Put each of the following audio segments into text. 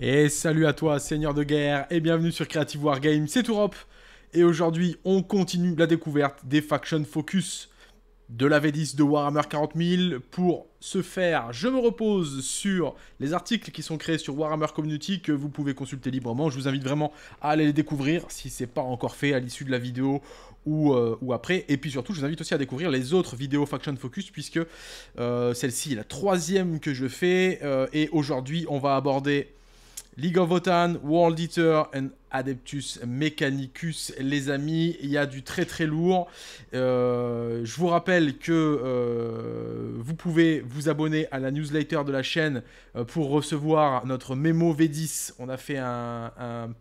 Et salut à toi, seigneur de guerre, et bienvenue sur Creative War c'est Europe. Et aujourd'hui, on continue la découverte des Faction Focus de la V10 de Warhammer 40 000. Pour ce faire, je me repose sur les articles qui sont créés sur Warhammer Community que vous pouvez consulter librement. Je vous invite vraiment à aller les découvrir si ce n'est pas encore fait à l'issue de la vidéo ou, euh, ou, après. Et puis surtout, je vous invite aussi à découvrir les autres vidéos Faction Focus puisque euh, celle-ci est la troisième que je fais. Euh, et aujourd'hui, on va aborder League of Otan, World Eater and Adeptus Mechanicus, les amis, il y a du très très lourd. Euh, je vous rappelle que euh, vous pouvez vous abonner à la newsletter de la chaîne euh, pour recevoir notre mémo V10. On a fait un,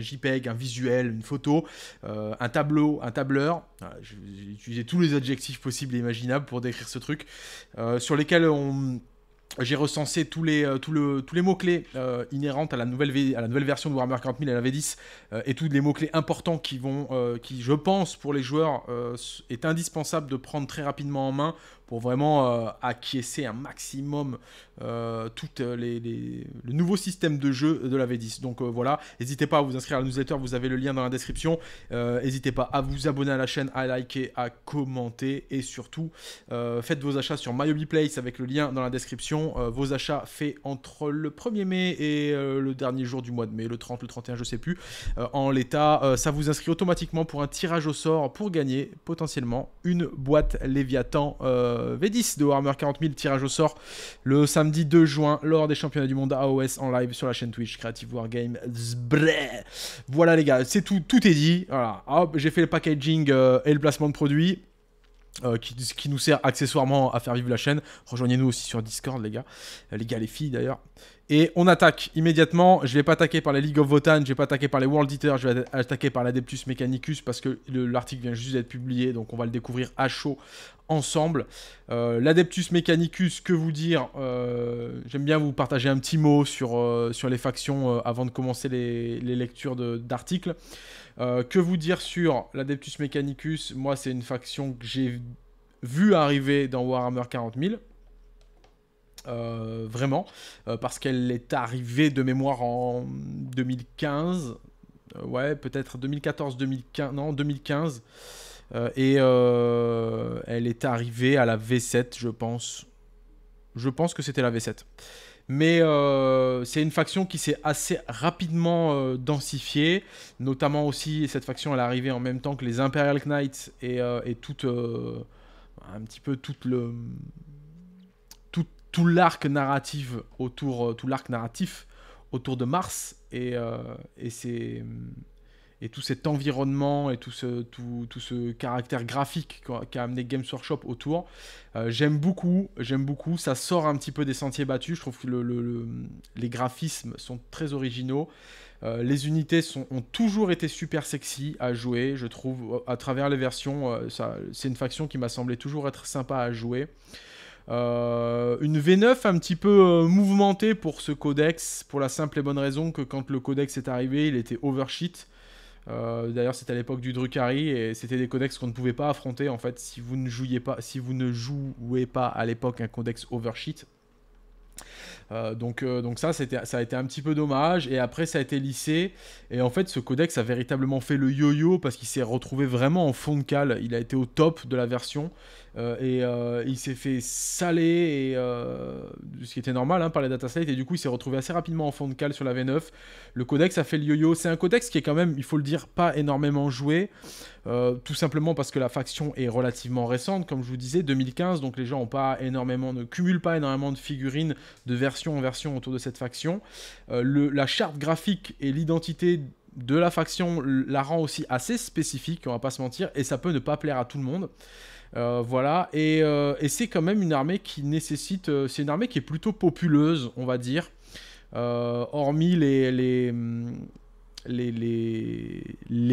JPEG, un visuel, une photo, un tableau, un tableur. J'ai utilisé tous les adjectifs possibles et imaginables pour décrire ce truc, sur lesquels on j'ai recensé tous les, euh, tous les mots-clés euh, inhérents à la, nouvelle à la nouvelle version de Warhammer 40 000 à la V10 euh, et tous les mots-clés importants qui vont, qui je pense pour les joueurs est indispensable de prendre très rapidement en main pour vraiment acquiescer un maximum euh, tout euh, les, les, le nouveau système de jeu de la V10. Donc euh, voilà, n'hésitez pas à vous inscrire à la newsletter, vous avez le lien dans la description. N'hésitez pas à vous abonner à la chaîne, à liker, à commenter et surtout faites vos achats sur Place avec le lien dans la description. vos achats faits entre le 1er mai et le dernier jour du mois de mai, le 30, le 31, je sais plus. en l'état, ça vous inscrit automatiquement pour un tirage au sort pour gagner potentiellement une boîte Léviathan V10 de Warhammer 40 000 tirage au sort le 5 samedi 2 juin lors des championnats du monde AOS en live sur la chaîne Twitch Creative Wargame. Voilà les gars, c'est tout, tout est dit. Voilà, j'ai fait le packaging euh, et le placement de produits. Euh, qui, nous sert accessoirement à faire vivre la chaîne. Rejoignez-nous aussi sur Discord, les gars. Euh, les gars, les filles d'ailleurs. Et on attaque immédiatement. Je ne vais pas attaquer par la League of Votan, je ne vais pas attaquer par les World Eaters, je vais attaquer par l'Adeptus Mechanicus parce que l'article vient juste d'être publié, donc on va le découvrir à chaud ensemble. Euh, L'Adeptus Mechanicus, que vous dire euh, J'aime bien vous partager un petit mot sur, euh, sur les factions avant de commencer les, les lectures d'articles. que vous dire sur l'Adeptus Mechanicus Moi, c'est une faction que j'ai vue arriver dans Warhammer 40 000. vraiment, parce qu'elle est arrivée de mémoire en 2015, ouais, peut-être 2014-2015, non, 2015, euh, et euh, elle est arrivée à la V7, je pense. Je pense que c'était la V7. Mais euh, c'est une faction qui s'est assez rapidement densifiée, notamment aussi cette faction elle est arrivée en même temps que les Imperial Knights et, et toute, un petit peu toute le, tout, tout l'arc narratif autour, tout l'arc narratif autour de Mars et, et c'est et tout cet environnement et tout ce, tout, ce caractère graphique qu'a amené Games Workshop autour. Euh, j'aime beaucoup, j'aime beaucoup. Ça sort un petit peu des sentiers battus. Je trouve que les graphismes sont très originaux. Euh, les unités ont toujours été super sexy à jouer, je trouve, à travers les versions. Euh, c'est une faction qui m'a semblé toujours être sympa à jouer. une V9 un petit peu mouvementée pour ce codex, pour la simple et bonne raison que quand le codex est arrivé, il était overshit. Euh, d'ailleurs, c'était à l'époque du Drucari et c'était des codex qu'on ne pouvait pas affronter en fait si vous ne jouiez pas, si vous ne jouez pas à l'époque un codex oversheet euh, euh, donc, ça, ça a été un petit peu dommage. Et après, ça a été lissé. Et en fait, ce codex a véritablement fait le yo-yo parce qu'il s'est retrouvé vraiment en fond de cale. Il a été au top de la version. Euh, et il s'est fait saler, ce qui était normal hein, par les slate Et du coup, il s'est retrouvé assez rapidement en fond de cale sur la V9. Le codex a fait le yo-yo. C'est un codex qui est quand même, il faut le dire, pas énormément joué. Euh, tout simplement parce que la faction est relativement récente, comme je vous disais, 2015, donc les gens ont pas énormément, ne cumulent pas énormément de figurines de version en version autour de cette faction. Euh, la charte graphique et l'identité de la faction la rend aussi assez spécifique, on va pas se mentir, et ça peut ne pas plaire à tout le monde. Euh, voilà, et, c'est quand même une armée qui nécessite. c'est une armée qui est plutôt populeuse, on va dire. hormis les, les, hum, les,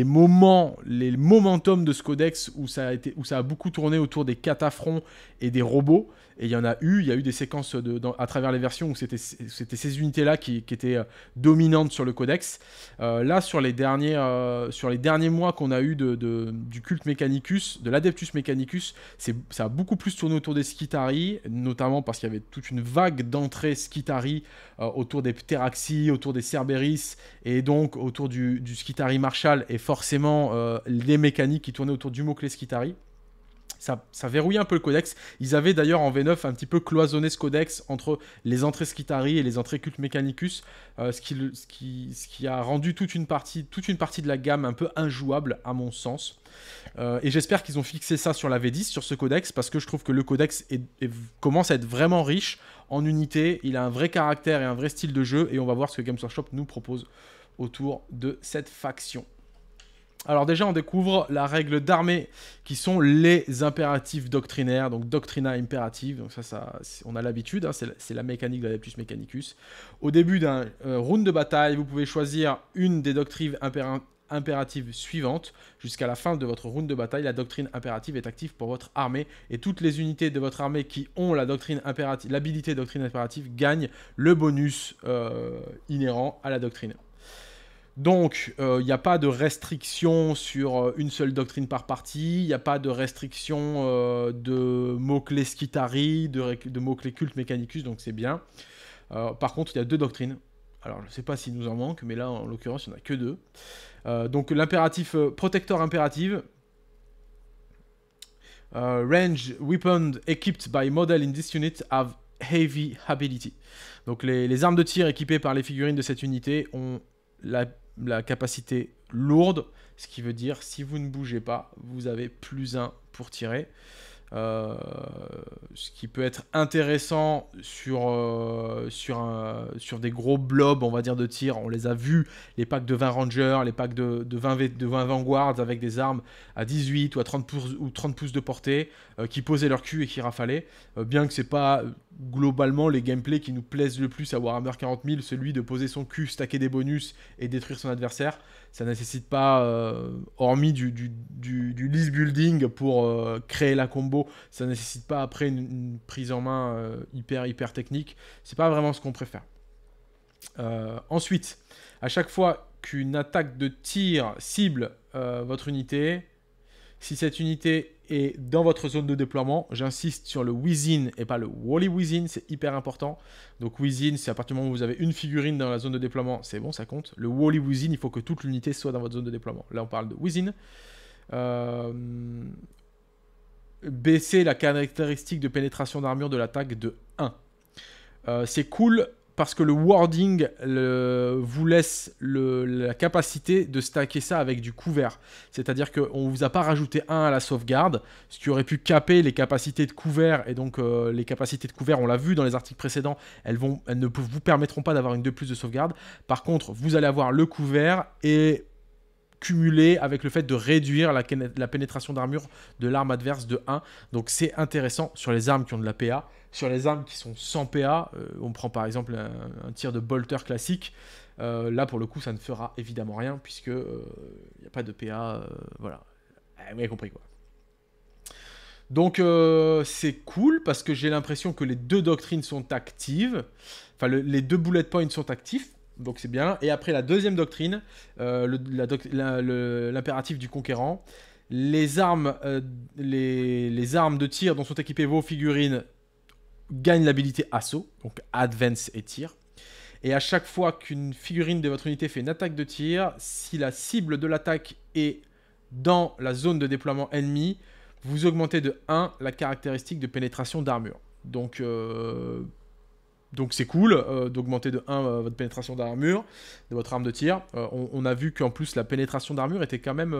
moments, les momentum de ce codex où ça, a été, ça a beaucoup tourné autour des catafrons et des robots, et il y en a eu, il y a eu des séquences à travers les versions où c'était ces unités-là qui, étaient euh, dominantes sur le codex. Euh, là, euh, sur les derniers, mois qu'on a eu du culte Mechanicus, de l'Adeptus Mechanicus, ça a beaucoup plus tourné autour des Skitari, notamment parce qu'il y avait toute une vague d'entrées Skitari autour des Pteraxi, autour des Cerberis, et donc autour du, du Skitari Marshall, et forcément les mécaniques qui tournaient autour du mot-clé Skitari ça, verrouille un peu le codex. Ils avaient d'ailleurs en V9 un petit peu cloisonné ce codex entre les entrées Skitari et les entrées Cult Mechanicus, euh, ce, qui, a rendu toute une, partie, de la gamme un peu injouable à mon sens. Euh, et j'espère qu'ils ont fixé ça sur la V10, sur ce codex, parce que je trouve que le codex commence à être vraiment riche en unités. Il a un vrai caractère et un vrai style de jeu, et on va voir ce que Games Workshop nous propose autour de cette faction. Alors déjà, on découvre la règle d'armée qui sont les impératifs doctrinaires, donc doctrina impérative. Donc ça, ça on a l'habitude, hein, c'est la mécanique de l'adeptus mechanicus. Au début d'un euh, round de bataille, vous pouvez choisir une des doctrines impératives suivantes. Jusqu'à la fin de votre round de bataille, la doctrine impérative est active pour votre armée et toutes les unités de votre armée qui ont la doctrine impérative, l'habilité doctrine impérative gagnent le bonus euh, inhérent à la doctrine. Donc, il euh, n'y a pas de restriction sur euh, une seule doctrine par partie, il n'y a pas de restriction euh, de mots-clés Skitari, de, mots-clés culte Mechanicus, donc c'est bien. par contre, il y a deux doctrines. Alors, je ne sais pas s'il nous en manque, mais là, en l'occurrence, il n'y en a que deux. donc, l'impératif protecteur impérative. range weapon equipped by model in this unit have heavy ability. Donc, les, les armes de tir équipées par les figurines de cette unité ont la la capacité lourde, ce qui veut dire si vous ne bougez pas, vous avez plus un pour tirer. Euh, ce qui peut être intéressant sur, euh, sur, sur des gros blobs, on va dire, de tir. On les a vus, les packs de 20 Rangers, les packs de, 20, de 20 Vanguards avec des armes à 18 ou à 30 pouces, ou 30 pouces de portée, euh, qui posaient leur cul et qui rafalaient. bien que c'est pas globalement les gameplays qui nous plaisent le plus à Warhammer 40 000, celui de poser son cul, stacker des bonus et détruire son adversaire ça nécessite pas, euh, hormis du, du, du, list building pour euh, créer la combo, ça nécessite pas après une, prise en main euh, hyper hyper technique. C'est pas vraiment ce qu'on préfère. ensuite, à chaque fois qu'une attaque de tir cible votre unité, si cette unité et dans votre zone de déploiement, j'insiste sur le wizin et pas le Wally wizin c'est hyper important. Donc wizin c'est à partir du moment où vous avez une figurine dans la zone de déploiement, c'est bon, ça compte. Le Wally wizin, il faut que toute l'unité soit dans votre zone de déploiement. Là, on parle de wizin euh, Baisser la caractéristique de pénétration d'armure de l'attaque de 1. Euh, c'est cool parce que le wording vous laisse la capacité de stacker ça avec du couvert. C'est-à-dire qu'on ne vous a pas rajouté un à la sauvegarde, ce qui aurait pu caper les capacités de couvert. Et donc, euh, les capacités de couvert, on l'a vu dans les articles précédents, elles, vont, elles ne vous permettront pas d'avoir une de plus de sauvegarde. Par contre, vous allez avoir le couvert et cumulé avec le fait de réduire la, la pénétration d'armure de l'arme adverse de 1. Donc c'est intéressant sur les armes qui ont de la PA. Sur les armes qui sont sans PA, euh, on prend par exemple un, tir de bolter classique. Euh, là pour le coup ça ne fera évidemment rien puisque euh, il n'y a pas de PA. voilà. Ah, vous avez compris quoi. Donc c'est cool parce que j'ai l'impression que les deux doctrines sont actives. Enfin les deux bullet points sont actifs. Donc c'est bien. Et après la deuxième doctrine, euh, l'impératif du conquérant. Les armes, euh, les, armes de tir dont sont équipées vos figurines gagnent l'habilité assaut, donc advance et tir. Et à chaque fois qu'une figurine de votre unité fait une attaque de tir, si la cible de l'attaque est dans la zone de déploiement ennemi, vous augmentez de 1 la caractéristique de pénétration d'armure. Donc euh, donc c'est cool euh, d'augmenter de 1 euh, votre pénétration d'armure, de votre arme de tir. Euh, on, a vu qu'en plus la pénétration d'armure était quand même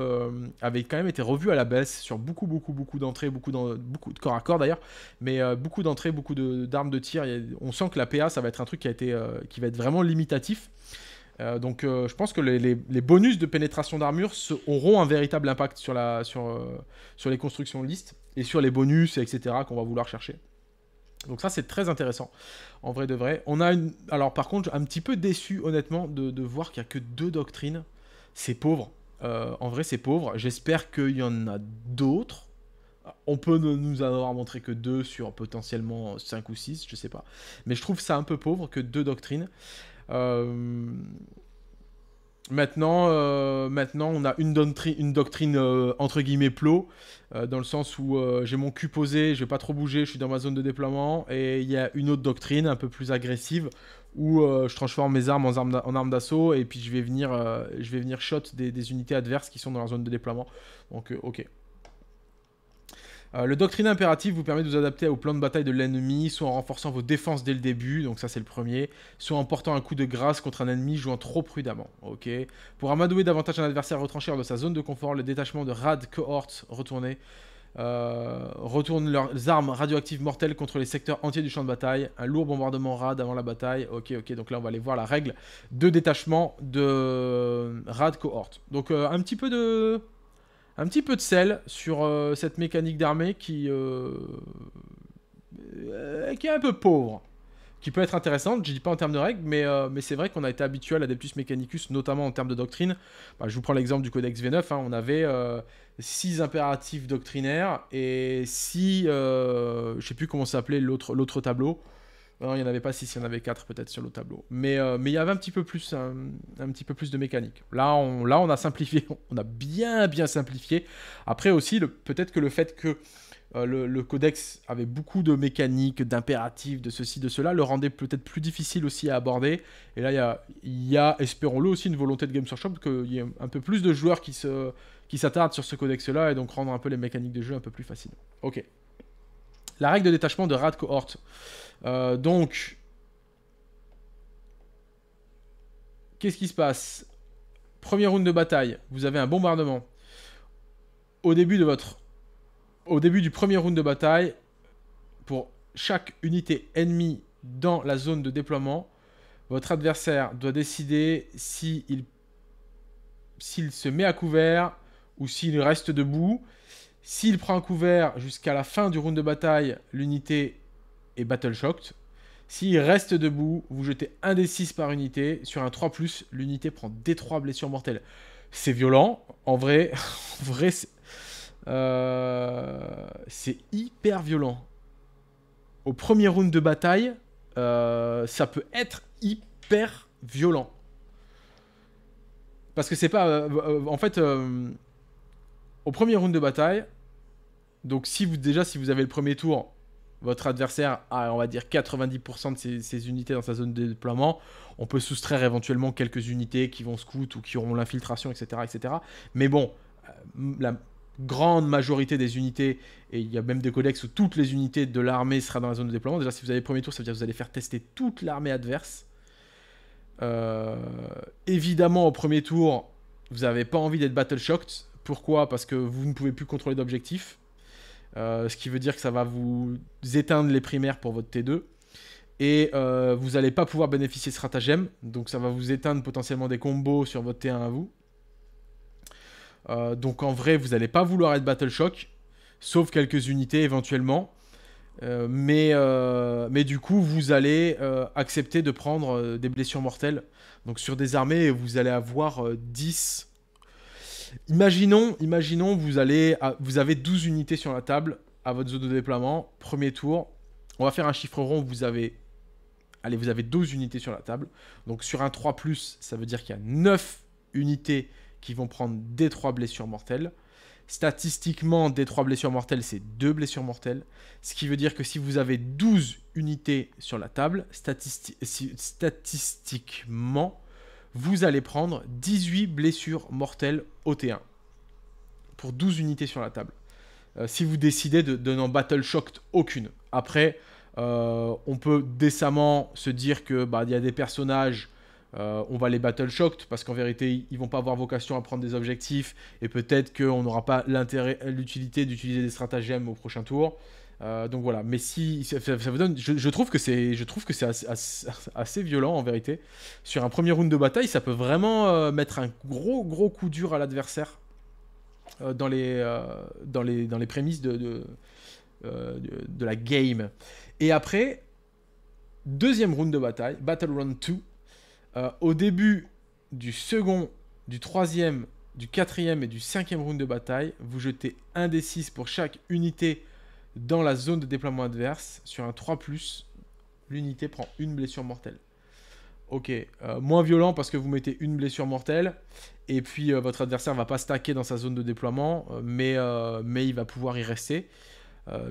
avait quand même été revue à la baisse sur beaucoup beaucoup beaucoup d'entrées, beaucoup, beaucoup de corps à corps d'ailleurs, mais beaucoup d'entrées, beaucoup d'armes de, tir. on sent que la PA ça va être un truc qui a été qui va être vraiment limitatif. donc je pense que les, bonus de pénétration d'armure auront un véritable impact sur, la, sur, sur les constructions de liste et sur les bonus, etc., qu'on va vouloir chercher. Donc ça, c'est très intéressant, en vrai de vrai. On a une... Alors par contre, un petit peu déçu, honnêtement, de, voir qu'il n'y a que deux doctrines. C'est pauvre. Euh, en vrai, c'est pauvre. J'espère qu'il y en a d'autres. On peut nous en avoir montré que deux sur potentiellement cinq ou six, je sais pas. Mais je trouve ça un peu pauvre que deux doctrines. Euh... Maintenant, euh, maintenant, on a une, doctrine, euh, entre guillemets plot, euh, dans le sens où j'ai mon cul posé, je vais pas trop bouger, je suis dans ma zone de déploiement, et il y a une autre doctrine un peu plus agressive où je transforme mes armes en armes, d'assaut et puis je vais venir, je vais venir shot des, des, unités adverses qui sont dans la zone de déploiement. Donc, ok. Euh, le doctrine Impérative vous permet de vous adapter au plan de bataille de l'ennemi, soit en renforçant vos défenses dès le début, donc ça c'est le premier, soit en portant un coup de grâce contre un ennemi jouant trop prudemment. Ok. Pour amadouer davantage un adversaire retranché de sa zone de confort, le détachement de Rad Cohort retourne euh, leurs armes radioactives mortelles contre les secteurs entiers du champ de bataille. Un lourd bombardement rad avant la bataille. Ok, ok, donc là on va aller voir la règle de détachement de rad cohorte. Donc euh, un petit peu de un petit peu de sel sur euh, cette mécanique d'armée qui, euh, euh, qui est un peu pauvre. Qui peut être intéressante, je dis pas en termes de règles, mais, mais c'est vrai qu'on a été habitué à l'Adeptus Mechanicus, notamment en termes de doctrine. Bah, je vous prends l'exemple du Codex V9, hein. on avait six impératifs doctrinaires et 6, je sais plus comment s'appelait l'autre tableau, non, il n'y en avait pas 6, il y en avait quatre peut-être sur le tableau. Mais euh, il y avait un petit peu plus de mécanique. Là on on a simplifié, on a bien bien simplifié. Après aussi peut-être que le fait que euh, le, codex avait beaucoup de mécaniques, d'impératifs, de ceci, de cela, le rendait peut-être plus difficile aussi à aborder. Et là, il y a, espérons-le, aussi une volonté de Games Workshop qu'il y ait un peu plus de joueurs qui s'attardent sur ce codex-là et donc rendre un peu les mécaniques de jeu un peu plus faciles. Ok. La règle de détachement de Rad Cohort. Euh, donc, qu'est-ce qui se passe Premier round de bataille, vous avez un bombardement. Au début de votre, au début du premier round de bataille, pour chaque unité ennemie dans la zone de déploiement, votre adversaire doit décider s'il il, s'il se met à couvert ou s'il reste debout. S'il prend un couvert jusqu'à la fin du round de bataille, l'unité Battle Shocked. S'il reste debout, vous jetez un des 6 par unité. Sur un 3, l'unité prend des 3 blessures mortelles. C'est violent. En vrai, vrai euh, c'est hyper violent. Au premier round de bataille, euh, ça peut être hyper violent. Parce que c'est pas. Euh, en fait, au premier round de bataille, donc si vous, déjà si vous avez le premier tour, votre adversaire a, on va dire, 90% de ses, unités dans sa zone de déploiement. On peut soustraire éventuellement quelques unités qui vont scout ou qui auront l'infiltration, etc., etc. Mais bon, euh, la grande majorité des unités, et il y a même des codex où toutes les unités de l'armée sera dans la zone de déploiement. Déjà, si vous avez le premier tour, ça veut dire que vous allez faire tester toute l'armée adverse. Euh, évidemment, au premier tour, vous n'avez pas envie d'être battle shocked. Pourquoi Parce que vous ne pouvez plus contrôler d'objectifs. Euh, ce qui veut dire que ça va vous éteindre les primaires pour votre T2 et euh, vous n'allez pas pouvoir bénéficier de stratagème, donc ça va vous éteindre potentiellement des combos sur votre T1 à vous. Euh, donc en vrai, vous n'allez pas vouloir être Battle Shock, sauf quelques unités éventuellement. mais, mais du coup, vous allez accepter de prendre des blessures mortelles. Donc sur des armées, vous allez avoir 10 Imaginons, imaginons vous, allez vous avez 12 unités sur la table à votre zone de déploiement. Premier tour. On va faire un chiffre rond. Vous avez Allez, vous avez 12 unités sur la table. Donc sur un 3, ça veut dire qu'il y a 9 unités qui vont prendre des 3 blessures mortelles. Statistiquement, des 3 blessures mortelles, c'est 2 blessures mortelles. Ce qui veut dire que si vous avez 12 unités sur la table, statistiquement, vous allez prendre 18 blessures mortelles au T1 pour 12 unités sur la table. Euh, si vous décidez de, n'en battle aucune. Après, euh, on peut décemment se dire que bah, y a des personnages, euh, on va les battle shocked parce qu'en vérité, ils vont pas avoir vocation à prendre des objectifs et peut-être qu'on n'aura pas l'intérêt, l'utilité d'utiliser des stratagèmes au prochain tour. Euh, donc voilà, mais si ça, vous donne, je, trouve que c'est, je trouve que c'est assez, violent en vérité. Sur un premier round de bataille, ça peut vraiment euh, mettre un gros gros coup dur à l'adversaire euh, dans les dans les dans les prémices de de, la game. Et après, deuxième round de bataille, Battle Round 2. au début du second, du troisième, du quatrième et du cinquième round de bataille, vous jetez un des six pour chaque unité dans la zone de déploiement adverse, sur un 3, l'unité prend une blessure mortelle. Ok, euh, moins violent parce que vous mettez une blessure mortelle, et puis euh, votre adversaire ne va pas stacker dans sa zone de déploiement, euh, mais, mais il va pouvoir y rester.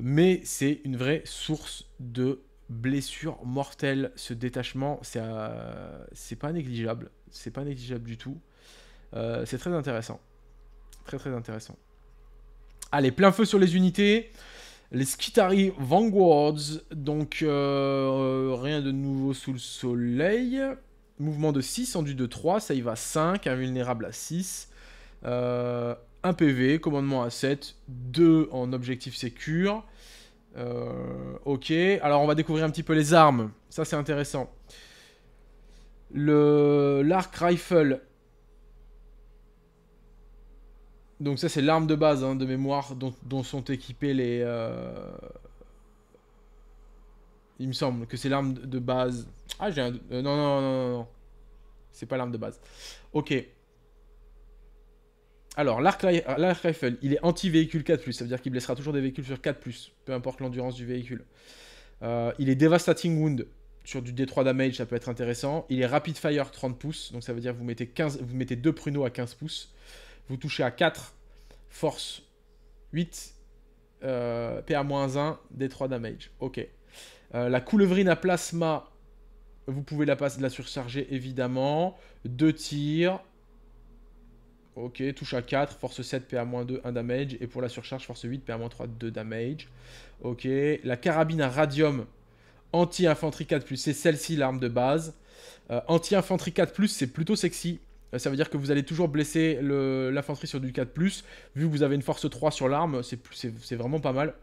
mais c'est une vraie source de blessure mortelle. Ce détachement, c'est pas négligeable. C'est pas négligeable du tout. c'est très intéressant. Très très intéressant. Allez, plein feu sur les unités. Les Skitari Vanguards, donc euh, euh, rien de nouveau sous le soleil. Mouvement de 6, enduit de 3, ça y va 5, invulnérable à 6. Euh, 1 PV, commandement à 7, 2 en objectif sécure. Euh, ok, alors on va découvrir un petit peu les armes, ça c'est intéressant. L'arc rifle Donc ça c'est l'arme de base hein, de mémoire dont, sont équipés les... Euh, il me semble que c'est l'arme de base. Ah j'ai un... Euh, non non non non non. C'est pas l'arme de base. Ok. Alors l'arc rifle, il est anti-véhicule 4+, ça veut dire qu'il blessera toujours des véhicules sur 4+, peu importe l'endurance du véhicule. Euh, il est devastating wound, sur du D3 damage, ça peut être intéressant. Il est rapid fire 30 pouces, donc ça veut dire que vous mettez, 15, vous mettez 2 pruneaux à 15 pouces. Vous touchez à 4, force 8, PA-1, D3 damage. Ok. Euh, la couleuvrine à plasma, vous pouvez la, la surcharger évidemment. 2 tirs. Ok, touche à 4, force 7, PA-2, 1 damage. Et pour la surcharge, force 8, PA-3, 2 damage. Ok. La carabine à radium anti-infanterie 4, c'est celle-ci l'arme de base. Euh, anti-infanterie 4, c'est plutôt sexy euh, ça veut dire que vous allez toujours blesser l'infanterie sur du 4 ⁇ vu que vous avez une force 3 sur l'arme, c'est vraiment pas mal.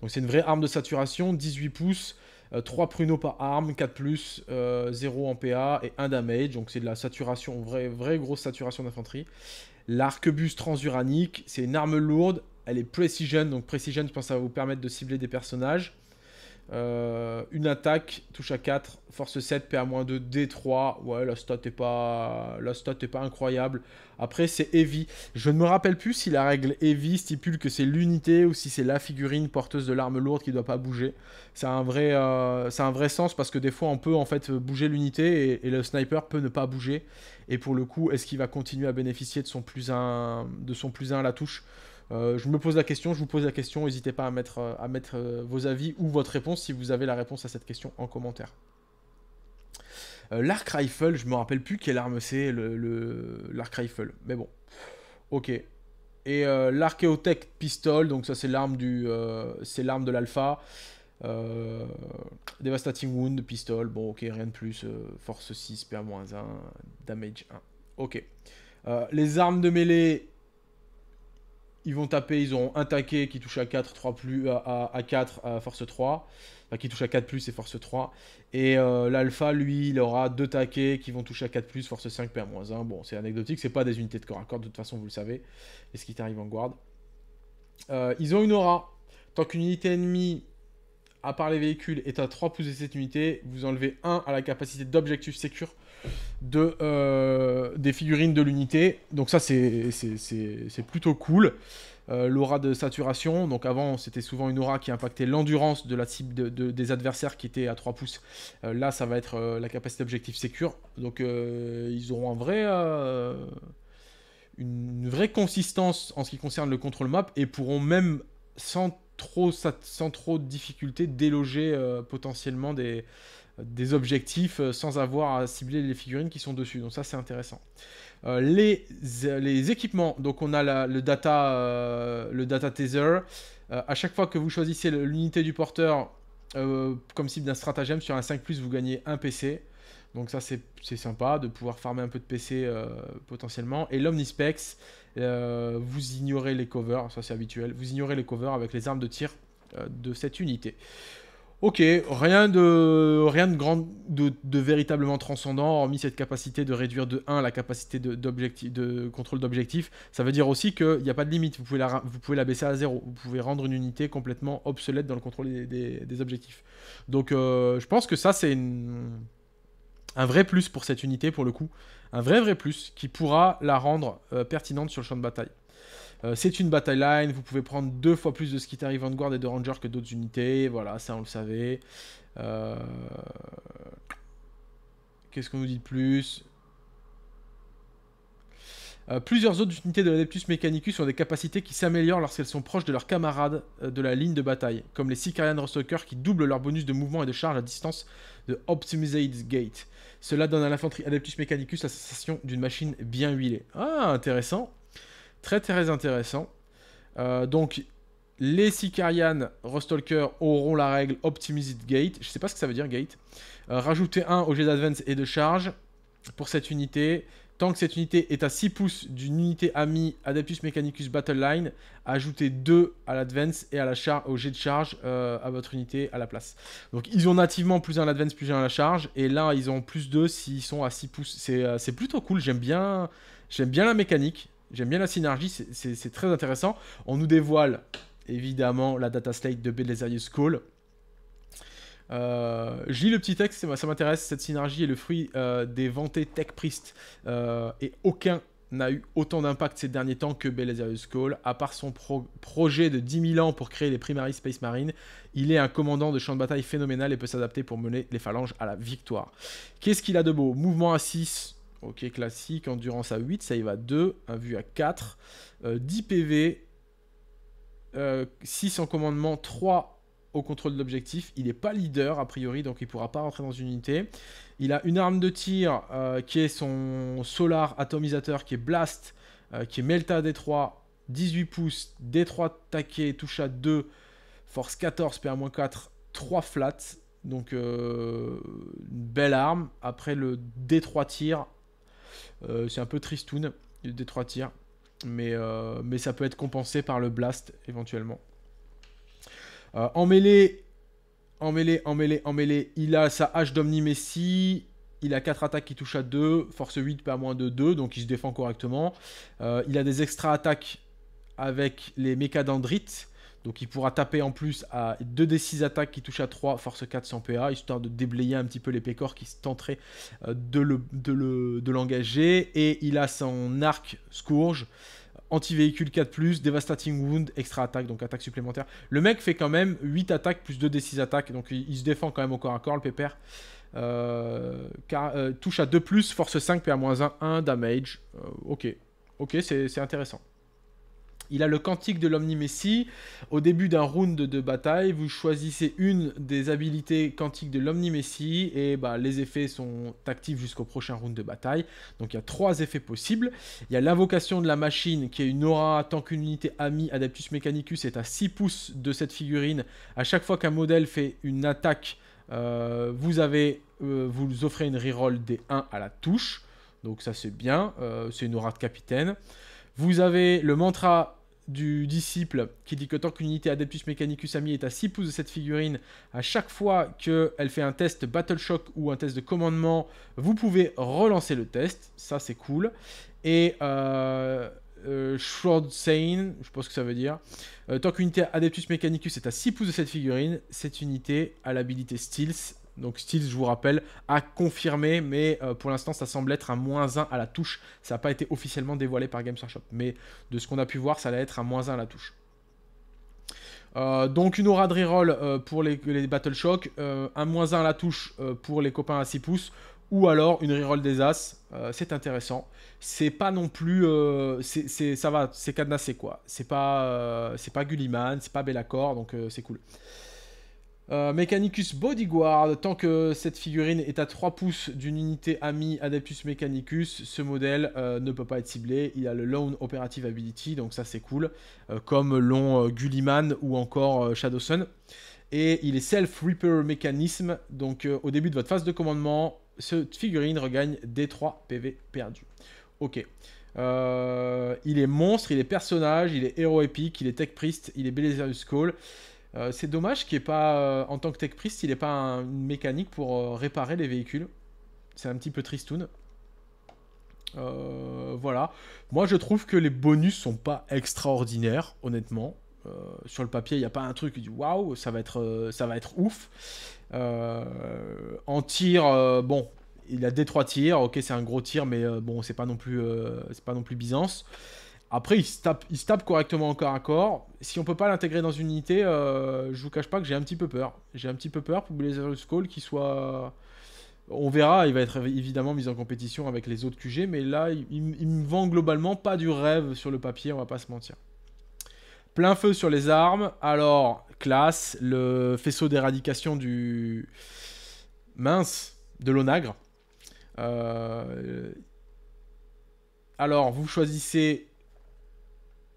Donc c'est une vraie arme de saturation, 18 pouces, 3 euh, pruneaux par arme, 4 plus, 0 euh, en PA et 1 damage. Donc c'est de la saturation, vraie, vraie grosse saturation d'infanterie. L'arquebus transuranique, c'est une arme lourde, elle est precision, donc precision je pense que ça va vous permettre de cibler des personnages. Euh, une attaque, touche à 4, force 7, PA-2, D3. Ouais, la stat est pas, la est pas incroyable. Après, c'est Heavy. Je ne me rappelle plus si la règle Heavy stipule que c'est l'unité ou si c'est la figurine porteuse de l'arme lourde qui ne doit pas bouger. c'est un vrai, euh, un vrai sens parce que des fois, on peut en fait bouger l'unité et, le sniper peut ne pas bouger. Et pour le coup, est-ce qu'il va continuer à bénéficier de son plus de son plus 1 à la touche euh, je me pose la question, je vous pose la question, n'hésitez pas à mettre, euh, euh, vos avis ou votre réponse si vous avez la réponse à cette question en commentaire. l'arc rifle, je me rappelle plus quelle arme c'est, le, l'arc rifle, mais bon. Ok. Et l'archéotech pistol, donc ça c'est l'arme du, c'est l'arme de l'alpha. Devastating Wound, Pistol, bon ok, rien de plus, Force 6, PA-1, Damage 1, ok. les armes de mêlée, ils vont taper, ils auront un taquet qui touche à 4, 3 plus, à, 4, à force 3. Enfin, qui touche à 4 plus et force 3. Et euh, l'alpha, lui, il aura deux taquets qui vont toucher à 4 plus, force 5, moins 1. Bon, c'est anecdotique, c'est pas des unités de corps à corps, de toute façon, vous le savez. Et ce qui t'arrive en garde. Euh, ils ont une aura. Tant qu'une unité ennemie, à part les véhicules, est à 3 pouces de cette unité, vous enlevez 1 à la capacité d'objectif sécure de, euh, des figurines de l'unité. Donc ça, c'est, c'est, plutôt cool. Euh, l'aura de saturation, donc avant c'était souvent une aura qui impactait l'endurance de la cible de, des adversaires qui étaient à 3 pouces. Euh, là, ça va être la capacité objectif sécure. Donc ils auront un vrai, une vraie consistance en ce qui concerne le contrôle map et pourront même sans trop, sans trop de difficulté déloger potentiellement des, des objectifs euh, sans avoir à cibler les figurines qui sont dessus. Donc ça c'est intéressant. Euh, les, équipements, donc on a le, data, euh, le data taser. à chaque fois que vous choisissez l'unité du porteur comme cible d'un stratagème sur un 5, vous gagnez un PC. Donc ça c'est sympa de pouvoir farmer un peu de PC potentiellement. Et l'Omnispex, vous ignorez les covers, ça c'est habituel, vous ignorez les covers avec les armes de tir de cette unité. Ok, rien de rien de grand, de, véritablement transcendant, hormis cette capacité de réduire de 1 la capacité de, contrôle d'objectifs. Ça veut dire aussi qu'il n'y a pas de limite, vous pouvez, la, vous pouvez la baisser à 0, vous pouvez rendre une unité complètement obsolète dans le contrôle des, objectifs. Donc euh, je pense que ça c'est un vrai plus pour cette unité pour le coup, un vrai vrai plus qui pourra la rendre euh, pertinente sur le champ de bataille. Euh, c'est une bataille line, vous pouvez prendre deux fois plus de skitarii Vanguard et de Ranger que d'autres unités, voilà, ça on le savait. Euh, qu'est-ce qu'on nous dit de plus euh, plusieurs autres unités de l'Adeptus Mechanicus ont des capacités qui s'améliorent lorsqu'elles sont proches de leurs camarades de la ligne de bataille, comme les Sicarian Rostoker qui doublent leur bonus de mouvement et de charge à distance de Optimized Gate. Cela donne à l'infanterie Adeptus Mechanicus la sensation d'une machine bien huilée. Ah, intéressant. Très très intéressant. Euh, donc les Sicarian Rostalker auront la règle Optimized Gate. Je sais pas ce que ça veut dire gate. Euh, rajoutez 1 au jet d'advance et de charge pour cette unité. Tant que cette unité est à 6 pouces d'une unité amie Adeptus Mechanicus Battle Line, ajoutez 2 à l'advance et à la charge, au jet de charge euh, à votre unité à la place. Donc ils ont nativement plus 1 à l'advance, plus 1 à la charge. Et là, ils ont plus 2 s'ils sont à 6 pouces. C'est plutôt cool, j'aime bien, bien la mécanique. J'aime bien la synergie, c'est très intéressant. On nous dévoile évidemment la data slate de Belisarius Cole. Euh, je lis le petit texte, ça m'intéresse. Cette synergie est le fruit euh, des vantés tech priest euh, et aucun n'a eu autant d'impact ces derniers temps que Belisarius Cole. À part son projet de 10 000 ans pour créer les primaries Space Marine, il est un commandant de champ de bataille phénoménal et peut s'adapter pour mener les phalanges à la victoire. Qu'est-ce qu'il a de beau Mouvement à 6, Ok, classique, endurance à 8, save à 2, un vu à 4, 10 PV, 6 en commandement, 3 au contrôle de l'objectif. Il n'est pas leader a priori, donc il ne pourra pas rentrer dans une unité. Il a une arme de tir euh, qui est son solar atomisateur qui est Blast, euh, qui est Melta D3, 18 pouces, D3 taqué, touche à 2, force 14, PA-4, 3 flats. Donc euh, une belle arme. Après le D3 tir, euh, c'est un peu tristoun, des trois tirs. Mais, euh, mais ça peut être compensé par le blast éventuellement. Euh, en mêlée, en mêlée, en mêlée, en mêlée, il a sa hache d'Omni Messi. Il a 4 attaques qui touchent à 2, force 8, pas moins de 2, donc il se défend correctement. il a des extra attaques avec les mécadendrites. Donc il pourra taper en plus à 2 des 6 attaques qui touchent à 3, force 4 sans PA, histoire de déblayer un petit peu les pécores qui se tenteraient euh, de l'engager. de le, et il a son arc scourge, anti-véhicule 4+, devastating wound, extra attaque, donc attaque supplémentaire. Le mec fait quand même 8 attaques plus 2 des 6 attaques, donc il, se défend quand même au corps à corps, le pépère. Euh, euh, touche à 2+, force 5, PA-1, 1 damage. ok, ok, c'est intéressant. Il a le cantique de l'Omni-Messie. Au début d'un round de bataille, vous choisissez une des habilités quantiques de l'Omni-Messie et bah, les effets sont actifs jusqu'au prochain round de bataille. Donc il y a trois effets possibles. Il y a l'invocation de la machine qui est une aura tant qu'une unité amie Adeptus Mechanicus est à 6 pouces de cette figurine. À chaque fois qu'un modèle fait une attaque, euh, vous, avez, euh, vous offrez une reroll des 1 à la touche. Donc ça c'est bien, euh, c'est une aura de capitaine. Vous avez le mantra du disciple qui dit que tant qu'une unité Adeptus Mechanicus Ami est à 6 pouces de cette figurine, à chaque fois qu'elle fait un test Battle Shock ou un test de commandement, vous pouvez relancer le test. Ça, c'est cool. Et. Euh, euh Shroud Sane, je pense que ça veut dire. Euh, tant qu'une unité Adeptus Mechanicus est à 6 pouces de cette figurine, cette unité a l'habilité Stealth donc Steels, je vous rappelle, a confirmé, mais euh, pour l'instant, ça semble être un moins 1 à la touche. Ça n'a pas été officiellement dévoilé par Games Workshop, mais de ce qu'on a pu voir, ça allait être un moins 1 à la touche. Euh, donc une aura de reroll euh, pour les, les, un moins 1 à la touche pour les copains à 6 pouces, ou alors une reroll des As, c'est intéressant. C'est pas non plus... ça va, c'est cadenassé quoi. C'est pas, c'est pas Gulliman, c'est pas Bellacor, donc c'est cool. Euh, Mechanicus Bodyguard, tant que cette figurine est à 3 pouces d'une unité amie Adeptus Mechanicus, ce modèle euh, ne peut pas être ciblé. Il a le Lone Operative Ability, donc ça c'est cool, euh, comme l'ont Gulliman ou encore Shadow Et il est self Self-Reaper Mechanism, donc au début de votre phase de commandement, cette figurine regagne des 3 PV perdus. Ok. il est monstre, il est personnage, il est héros épique, il est tech priest, il est Belisarius Call. Euh, c'est dommage qu'il pas, euh, en tant que tech priest, il n'ait pas une mécanique pour euh, réparer les véhicules. C'est un petit peu tristoun. voilà. Moi, je trouve que les bonus sont pas extraordinaires, honnêtement. sur le papier, il n'y a pas un truc qui dit waouh, ça va être, ça va être ouf. en tir, bon, il a des trois tirs. Ok, c'est un gros tir, mais bon, c'est pas non plus, c'est pas non plus Byzance. Après, il se, tape, il tape correctement encore corps à corps. Si on peut pas l'intégrer dans une unité, euh, je vous cache pas que j'ai un petit peu peur. J'ai un petit peu peur pour Blazerus Call qui soit. On verra, il va être évidemment mis en compétition avec les autres QG, mais là, il, il, me vend globalement pas du rêve sur le papier, on va pas se mentir. Plein feu sur les armes. Alors, classe, le faisceau d'éradication du. Mince, de l'onagre. Euh, alors, vous choisissez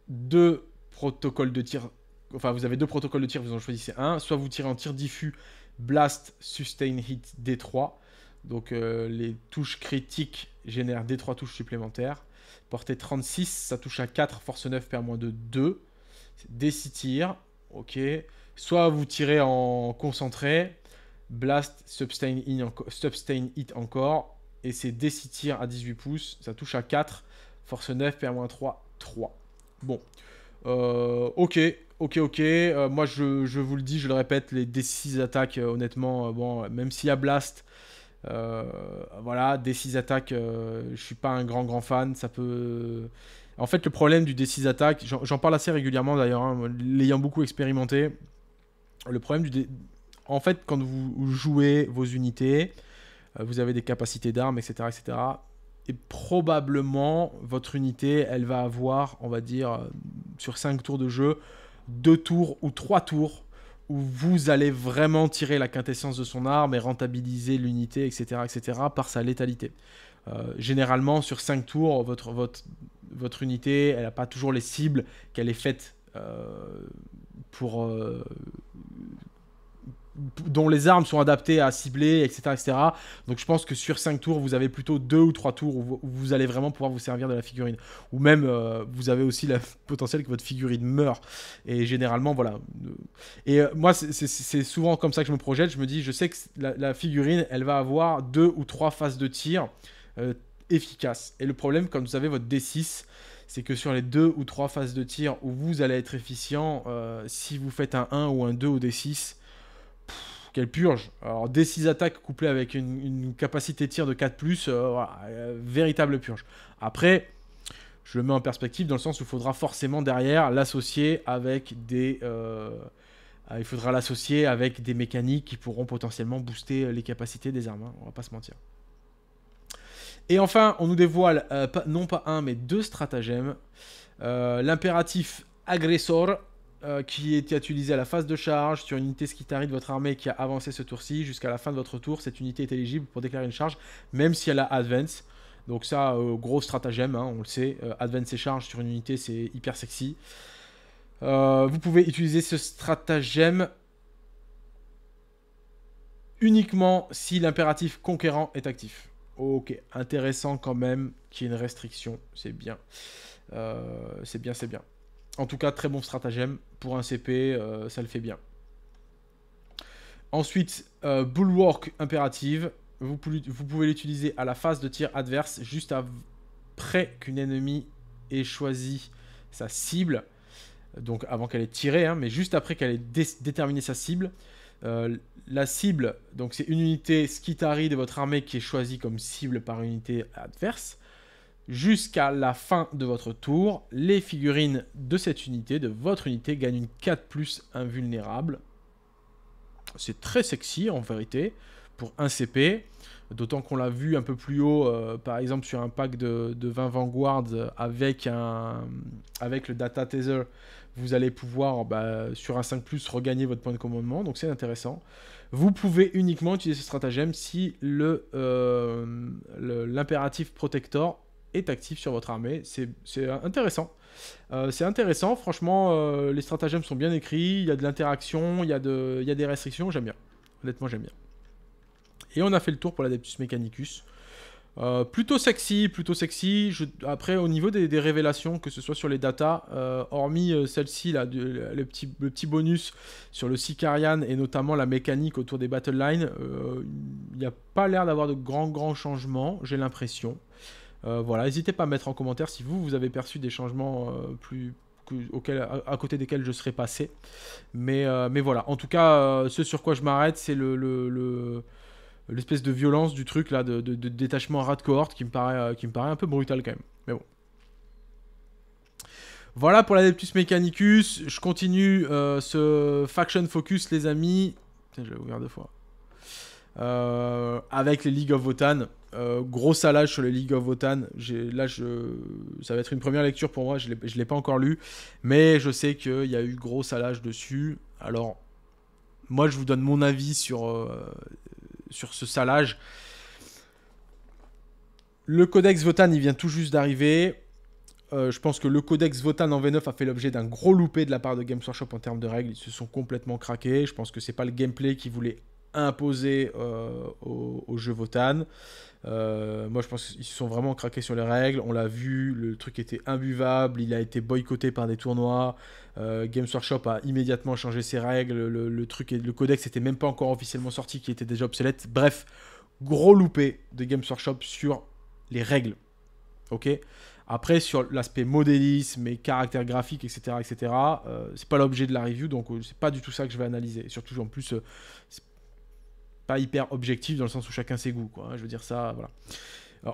deux protocoles de tir. Enfin, vous avez deux protocoles de tir, vous en choisissez un. Soit vous tirez en tir diffus, blast, sustain hit, D3. Donc euh, les touches critiques génèrent D3 touches supplémentaires. Portée 36, ça touche à 4, force 9 perd moins de 2. D6 tir, ok. Soit vous tirez en concentré, blast, sustain, hit encore. Et c'est D6 tir à 18 pouces, ça touche à 4, force 9 perd moins 3, 3. Bon. Euh, ok, ok, ok. Euh, moi, je, vous le dis, je le répète, les D6 attaques, euh, honnêtement, bon, même s'il y a Blast, voilà, D6 attaques, je suis pas un grand, grand fan. Ça peut. En fait, le problème du D6 attaque, j'en parle assez régulièrement d'ailleurs, hein, l'ayant beaucoup expérimenté. Le problème du D... En fait, quand vous jouez vos unités, vous avez des capacités d'armes, etc., etc et probablement votre unité, elle va avoir, on va dire, euh, sur 5 tours de jeu, 2 tours ou 3 tours où vous allez vraiment tirer la quintessence de son arme et rentabiliser l'unité, etc., etc., par sa létalité. Euh, généralement, sur 5 tours, votre, votre, votre unité, elle n'a pas toujours les cibles qu'elle est faite euh, pour, dont les armes sont adaptées à cibler, etc., etc. Donc je pense que sur 5 tours, vous avez plutôt 2 ou 3 tours où vous allez vraiment pouvoir vous servir de la figurine. Ou même, euh, vous avez aussi le potentiel que votre figurine meure. Et généralement, voilà. Et euh, moi, c'est souvent comme ça que je me projette. Je me dis, je sais que la, figurine, elle va avoir 2 ou 3 phases de tir euh, efficaces. Et le problème, quand vous avez votre D6, c'est que sur les deux ou trois phases de tir où vous allez être efficient, si vous faites un 1 ou un 2 au d 6, quelle purge. Alors, des 6 attaques couplées avec une, capacité de tir de 4, euh, euh, véritable purge. Après, je le mets en perspective dans le sens où il faudra forcément derrière l'associer avec des. Euh, il faudra l'associer avec des mécaniques qui pourront potentiellement booster les capacités des armes. Hein, on ne va pas se mentir. Et enfin, on nous dévoile non pas un mais deux stratagèmes. L'impératif agressor euh, qui est utilisé à la phase de charge sur une unité skitari de votre armée qui a avancé ce tour-ci. Jusqu'à la fin de votre tour, cette unité est éligible pour déclarer une charge, même si elle a advance. Donc ça, euh, gros stratagème, hein, on le sait. Euh, advance et charge sur une unité, c'est hyper sexy. vous pouvez utiliser ce stratagème uniquement si l'impératif conquérant est actif. Ok, intéressant quand même qu'il y ait une restriction, c'est bien. c'est bien, c'est bien. En tout cas, très bon stratagème. Pour un CP, euh, ça le fait bien. Ensuite, euh, Bulwark impérative. Vous, pouvez l'utiliser à la phase de tir adverse, juste après qu'une ennemie ait choisi sa cible. Donc avant qu'elle ait tiré, hein, mais juste après qu'elle ait déterminé sa cible. Euh, la cible, donc c'est une unité Skitari de votre armée qui est choisie comme cible par unité adverse. Jusqu'à la fin de votre tour, les figurines de cette unité, de votre unité, gagnent une 4 plus invulnérable. C'est très sexy en vérité pour un CP. D'autant qu'on l'a vu un peu plus haut, euh, par exemple sur un pack de, 20 Vanguard avec, un, avec le Data Taser, vous allez pouvoir bah, sur un 5+, regagner votre point de commandement, donc c'est intéressant. Vous pouvez uniquement utiliser ce stratagème si euh, l'impératif le, protector est actif sur votre armée. C'est intéressant. Euh, c'est intéressant, franchement, euh, les stratagèmes sont bien écrits, il y a de l'interaction, il y, a de, il y des restrictions, j'aime bien. Honnêtement, j'aime bien. Et on a fait le tour pour l'Adeptus Mechanicus. Euh, plutôt sexy, plutôt sexy. Après, au niveau des, révélations, que ce soit sur les datas, hormis celle-ci, le, petit, bonus sur le Sicarian et notamment la mécanique autour des battle lines, il n'y a pas l'air d'avoir de grands, grands changements, j'ai l'impression. Euh, voilà, n'hésitez pas à mettre en commentaire si vous, vous avez perçu des changements euh, plus, à, côté desquels je serais passé. Mais, euh, mais voilà, en tout cas, ce sur quoi je m'arrête, c'est le, l'espèce de violence du truc là, de, détachement à rat de cohorte qui me, paraît, qui me paraît un peu brutal quand même. Mais bon. Voilà pour l'Adeptus Mechanicus. Je continue ce Faction Focus, les amis. Putain, je ouvert deux fois. avec les League of Wotan. Euh, gros salage sur les League of Votan. Là, je... ça va être une première lecture pour moi. Je ne l'ai pas encore lu. Mais je sais qu'il y a eu gros salage dessus. Alors, moi, je vous donne mon avis sur, euh, sur ce salage. Le codex Votan, il vient tout juste d'arriver. Euh, je pense que le codex Votan en V9 a fait l'objet d'un gros loupé de la part de Games Workshop en termes de règles. Ils se sont complètement craqués. Je pense que c'est pas le gameplay qu'ils voulaient imposé euh, au, jeu Votan. Euh, moi, je pense qu'ils se sont vraiment craqués sur les règles. On l'a vu, le truc était imbuvable. Il a été boycotté par des tournois. Euh, Games Workshop a immédiatement changé ses règles. Le, truc, et, le codex n'était même pas encore officiellement sorti, qui était déjà obsolète. Bref, gros loupé de Games Workshop sur les règles. Ok. Après, sur l'aspect modélisme et caractère graphique, etc., etc., c'est pas l'objet de la review, donc c'est pas du tout ça que je vais analyser. surtout, en plus, c'est pas hyper objectif dans le sens où chacun ses goûts, quoi. Hein, je veux dire ça, voilà.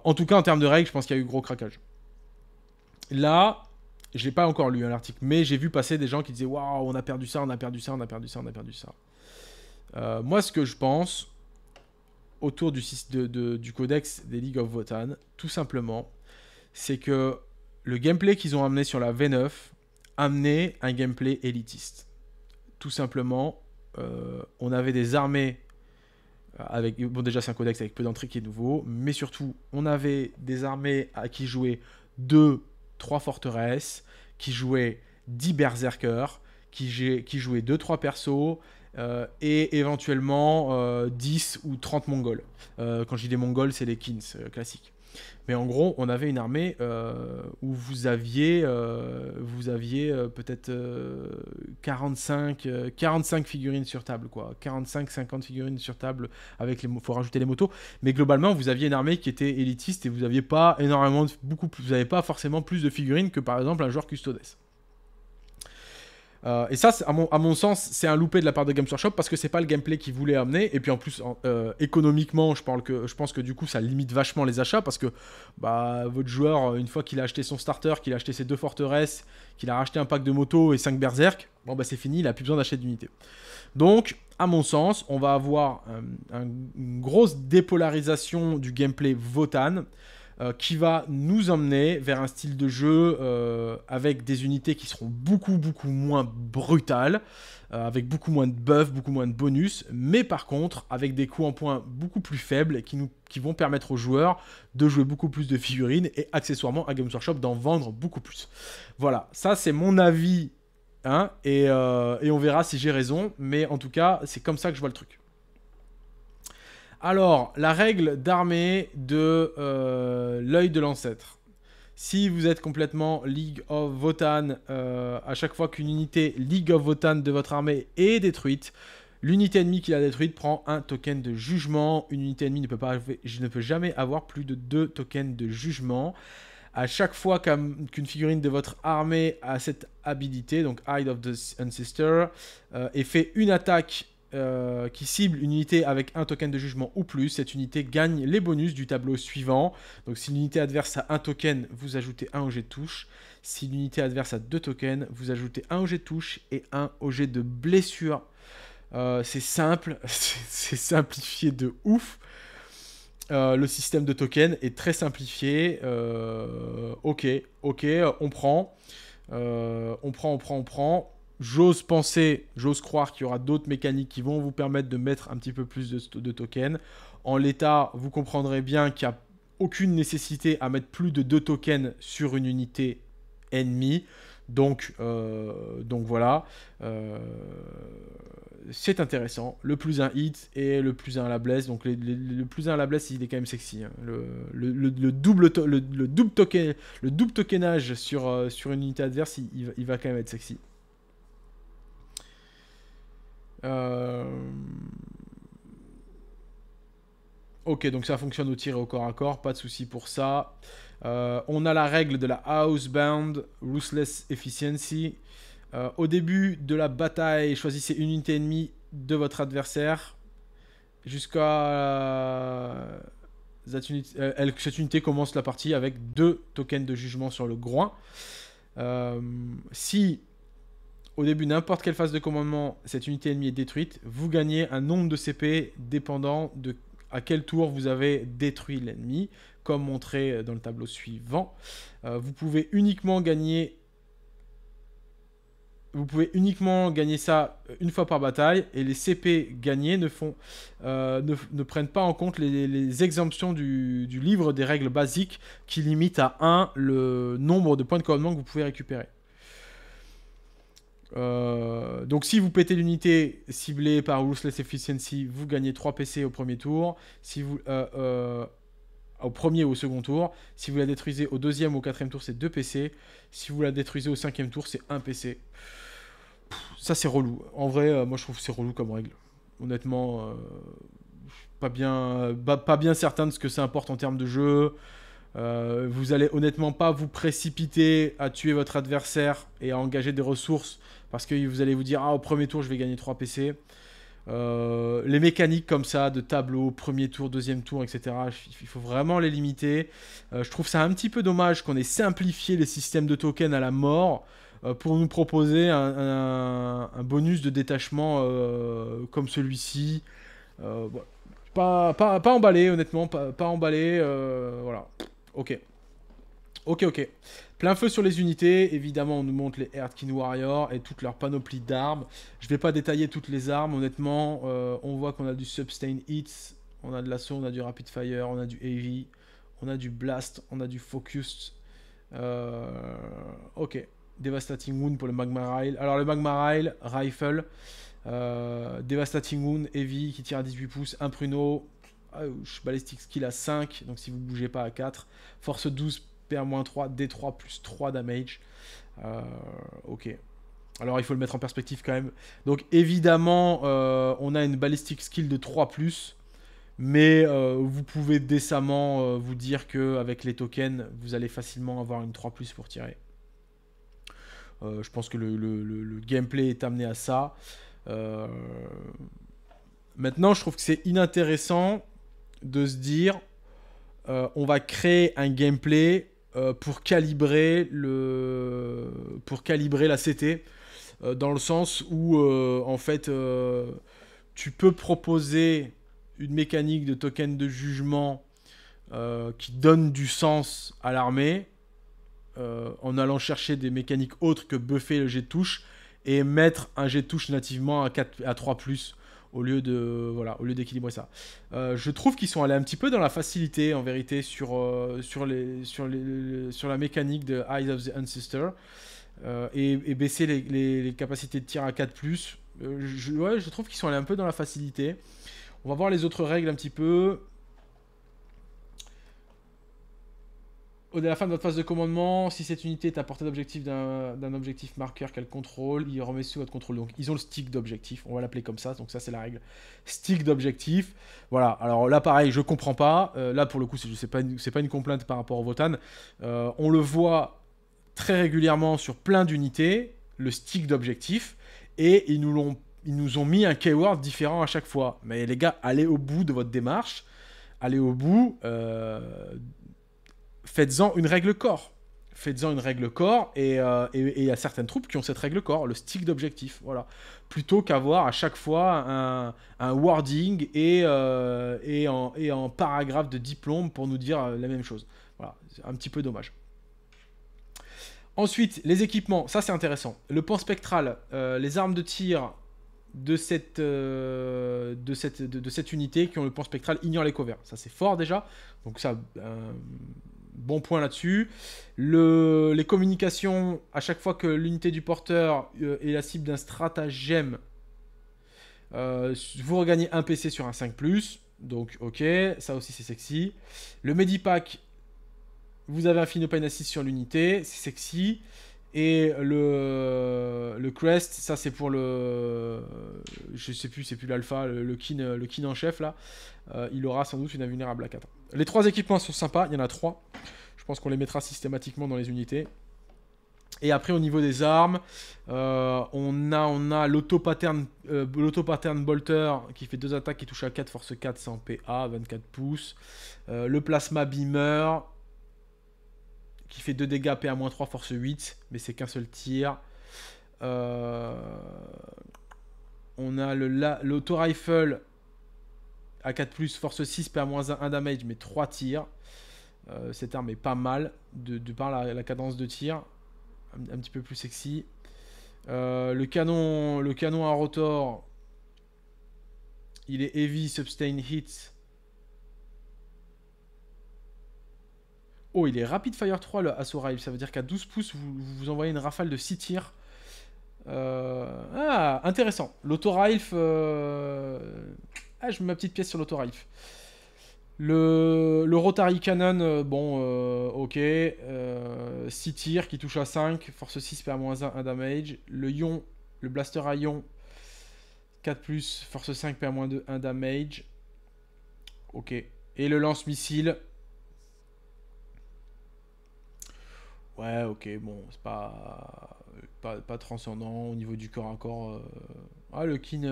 en tout cas, en termes de règles, je pense qu'il y a eu gros craquage. Là, je n'ai pas encore lu hein, l'article, mais j'ai vu passer des gens qui disaient waouh, on a perdu ça, on a perdu ça, on a perdu ça, on a perdu ça. Euh, moi, ce que je pense autour du, du codex des League of Wotan, tout simplement, c'est que le gameplay qu'ils ont amené sur la V9 amenait un gameplay élitiste. Tout simplement, euh, on avait des armées bon, déjà, c'est un codex avec peu d'entrées qui est nouveau, mais surtout, on avait des armées à qui jouaient 2, 3 forteresses, qui jouaient 10 berserkers, qui, qui jouaient 2-3 persos, euh, et éventuellement 10 euh, ou 30 mongols. Euh, quand je dis des mongols, c'est les kins classiques. Mais en gros, on avait une armée euh, où vous aviez, euh, aviez euh, peut-être 45, 45 figurines sur table, quoi. 45, 50 figurines sur table avec les, faut rajouter les motos. Mais globalement, vous aviez une armée qui était élitiste et vous n'aviez pas énormément, beaucoup, vous n'avez pas forcément plus de figurines que par exemple un joueur custodes. Euh, et ça, à mon, sens, c'est un loupé de la part de Games Workshop parce que c'est pas le gameplay qu'ils voulaient amener. Et puis en plus, euh, économiquement, je, que, je pense que du coup, ça limite vachement les achats parce que bah, votre joueur, euh, une fois qu'il a acheté son starter, qu'il a acheté ses deux forteresses, qu'il a racheté un pack de motos et 5 berserk, bon bah, c'est fini, il a plus besoin d'acheter d'unités. Donc, à mon sens, on va avoir une grosse dépolarisation du gameplay Votan. Euh, qui va nous emmener vers un style de jeu euh, avec des unités qui seront beaucoup beaucoup moins brutales, euh, avec beaucoup moins de buffs, beaucoup moins de bonus, mais par contre avec des coûts en points beaucoup plus faibles qui, vont permettre aux joueurs de jouer beaucoup plus de figurines et accessoirement à Games Workshop d'en vendre beaucoup plus. Voilà, ça c'est mon avis hein, et on verra si j'ai raison, mais en tout cas c'est comme ça que je vois le truc. Alors, la règle d'armée de euh, l'œil de l'ancêtre. Si vous êtes complètement League of Votan, euh, à chaque fois qu'une unité League of Votan de votre armée est détruite, l'unité ennemie qui l'a détruite prend un token de jugement. Une unité ennemie ne peut, pas, ne jamais avoir plus de deux tokens de jugement. À chaque fois qu'une figurine de votre armée a cette habilité, donc Hide of the Ancestor, euh, et fait une attaque euh, qui cible une unité avec un token de jugement ou plus. Cette unité gagne les bonus du tableau suivant. Donc si l'unité adverse a un token, vous ajoutez un objet de touche. Si l'unité adverse a deux tokens, vous ajoutez un objet de touche et un objet de blessure. Euh, c'est simple, c'est simplifié de ouf. Euh, le système de token est très simplifié. ok, ok, on prend. on prend, on prend, on prend. J'ose penser, j'ose croire qu'il y aura d'autres mécaniques qui vont vous permettre de mettre un petit peu plus de, tokens. En l'état, vous comprendrez bien qu'il n'y a aucune nécessité à mettre plus de deux tokens sur une unité ennemie. Donc, euh, donc voilà, euh, c'est intéressant. Le plus 1 hit et le plus 1 la blesse. Donc le plus 1 la blesse, il est quand même sexy. Hein. Le, double le, double token, le double tokenage sur, euh, sur une unité adverse, il va quand même être sexy. Euh, ok, donc ça fonctionne au tir et au corps à corps, pas de souci pour ça. Euh, on a la règle de la housebound, ruthless efficiency. Euh, au début de la bataille, choisissez une unité ennemie de votre adversaire jusqu'à cette, cette, unité commence la partie avec deux tokens de jugement sur le groin. si au début n'importe quelle phase de commandement, cette unité ennemie est détruite. Vous gagnez un nombre de CP dépendant de à quel tour vous avez détruit l'ennemi, comme montré euh, dans le tableau suivant. Euh, vous pouvez uniquement gagner vous pouvez uniquement gagner ça euh, une fois par bataille et les CP gagnés ne, font, ne, prennent pas en compte les, exemptions du, livre des règles basiques qui limite à 1 le nombre de points de commandement que vous pouvez récupérer. Euh, donc si vous pétez l'unité ciblée par Ruthless Efficiency, vous gagnez 3 PC au premier tour. Si vous, euh, euh, au premier ou au second tour. Si vous la détruisez au deuxième ou au quatrième tour, c'est 2 PC. Si vous la détruisez au cinquième tour, c'est 1 PC. ça c'est relou. En vrai, moi je trouve que c'est relou comme règle. Honnêtement, pas bien, pas bien certain de ce que ça importe en termes de jeu. Euh, vous allez honnêtement pas vous précipiter à tuer votre adversaire et à engager des ressources parce que vous allez vous dire ah au premier tour je vais gagner 3 PC. Euh, les mécaniques comme ça de tableau, premier tour, deuxième tour, etc. Il faut vraiment les limiter. Euh, je trouve ça un petit peu dommage qu'on ait simplifié les systèmes de tokens à la mort pour nous proposer un, bonus de détachement comme celui-ci. pas, emballé honnêtement, pas, pas emballé. voilà. Ok. Ok, ok. Plein feu sur les unités. Évidemment, on nous montre les Heartkin Warriors et toute leur panoplie d'armes. Je ne vais pas détailler toutes les armes, honnêtement. Euh, on voit qu'on a du Substain Hits, on a de l'assaut, on a du Rapid Fire, on a du Heavy, on a du Blast, on a du Focused, euh, ok. Devastating Wound pour le Magma Rail. Alors, le Magma Rail, Rifle, euh, Devastating Wound, Heavy qui tire à 18 pouces, un pruneau, ah, Ballistic Skill à 5, donc si vous bougez pas à 4. Force 12, PA-3, D3 plus 3 damage. Euh, ok. Alors il faut le mettre en perspective quand même. Donc évidemment, euh, on a une balistique Skill de 3 ⁇ mais euh, vous pouvez décemment vous dire que avec les tokens, vous allez facilement avoir une 3 ⁇ pour tirer. je pense que le, gameplay est amené à ça. Maintenant, je trouve que c'est inintéressant de se dire euh, on va créer un gameplay euh, pour calibrer le pour calibrer la CT euh, dans le sens où en fait tu peux proposer une mécanique de token de jugement qui donne du sens à l'armée en allant chercher des mécaniques autres que buffer le jet de touche et mettre un jet de touche nativement à, à 3+ au lieu de voilà, au lieu d'équilibrer ça. Euh, je trouve qu'ils sont allés un petit peu dans la facilité en vérité sur euh, sur les sur les sur la mécanique de Eyes of the Ancestor euh, et, baisser les, les, capacités de tir à 4 je, je trouve qu'ils sont allés un peu dans la facilité. On va voir les autres règles un petit peu. au la fin de votre phase de commandement, si cette unité est à portée d'objectif d'un objectif marqueur qu'elle contrôle, il remet sous votre contrôle. Donc ils ont le stick d'objectif, on va l'appeler comme ça, donc ça c'est la règle. Stick d'objectif, voilà. Alors là pareil, je comprends pas. Euh, là pour le coup, c'est pas, pas une complainte par rapport au Votan. Euh, on le voit très régulièrement sur plein d'unités, le stick d'objectif, et ils nous l'ont ils nous ont mis un keyword différent à chaque fois. Mais les gars, allez au bout de votre démarche, allez au bout. Euh, faites-en une règle corps. Faites-en une règle corps, euh, et il y a certaines troupes qui ont cette règle corps, le stick d'objectif, voilà. Plutôt qu'avoir à chaque fois un, wording et, un euh, et, et, en, paragraphe de diplôme pour nous dire euh, la même chose. Voilà, c'est un petit peu dommage. Ensuite, les équipements, ça c'est intéressant. Le pan spectral, les armes de tir de cette, de, cette, de, cette unité qui ont le pan spectral ignorent les covers. Ça c'est fort déjà. Donc ça, bon point là-dessus. les communications, à chaque fois que l'unité du porteur euh, est la cible d'un stratagème, euh, vous regagnez un PC sur un 5+. Donc ok, ça aussi c'est sexy. Le Medipack, vous avez un Finopane Assist sur l'unité, c'est sexy. Et le, le Crest, ça c'est pour le. Je sais plus, c'est plus l'alpha, le, kin, le en chef là. Euh, il aura sans doute une invulnérable à 4. Les trois équipements sont sympas, il y en a trois. Je pense qu'on les mettra systématiquement dans les unités. Et après au niveau des armes, euh, on a, on a l'auto-pattern euh, bolter qui fait deux attaques qui touche à 4, force 4, en PA, 24 pouces. Euh, le plasma beamer qui fait deux dégâts PA-3, force 8, mais c'est qu'un seul tir. on a l'auto-rifle a4+, force 6, PA-1, 1 damage, mais 3 tirs. Euh, cette arme est pas mal, de, par la, cadence de tir. Un, petit peu plus sexy. Euh, le, canon, le canon à rotor, il est heavy, sustain hit. Oh, il est Rapid Fire 3 le Assault Rifle. Ça veut dire qu'à 12 pouces, vous, vous envoyez une rafale de 6 tirs. Euh, ah, intéressant. L'Auto Rifle. Ah, je mets ma petite pièce sur l'autorifle. Le, le, Rotary Cannon, euh, bon, euh, ok. 6 euh, tirs qui touche à 5, force 6 perd moins 1, 1 damage. Le Ion, le Blaster à Ion, 4 plus, force 5 perd moins 2, 1 damage. Ok. Et le lance-missile. Ouais, ok, bon, c'est pas, pas, transcendant au niveau du corps à corps. Ah, le Kin.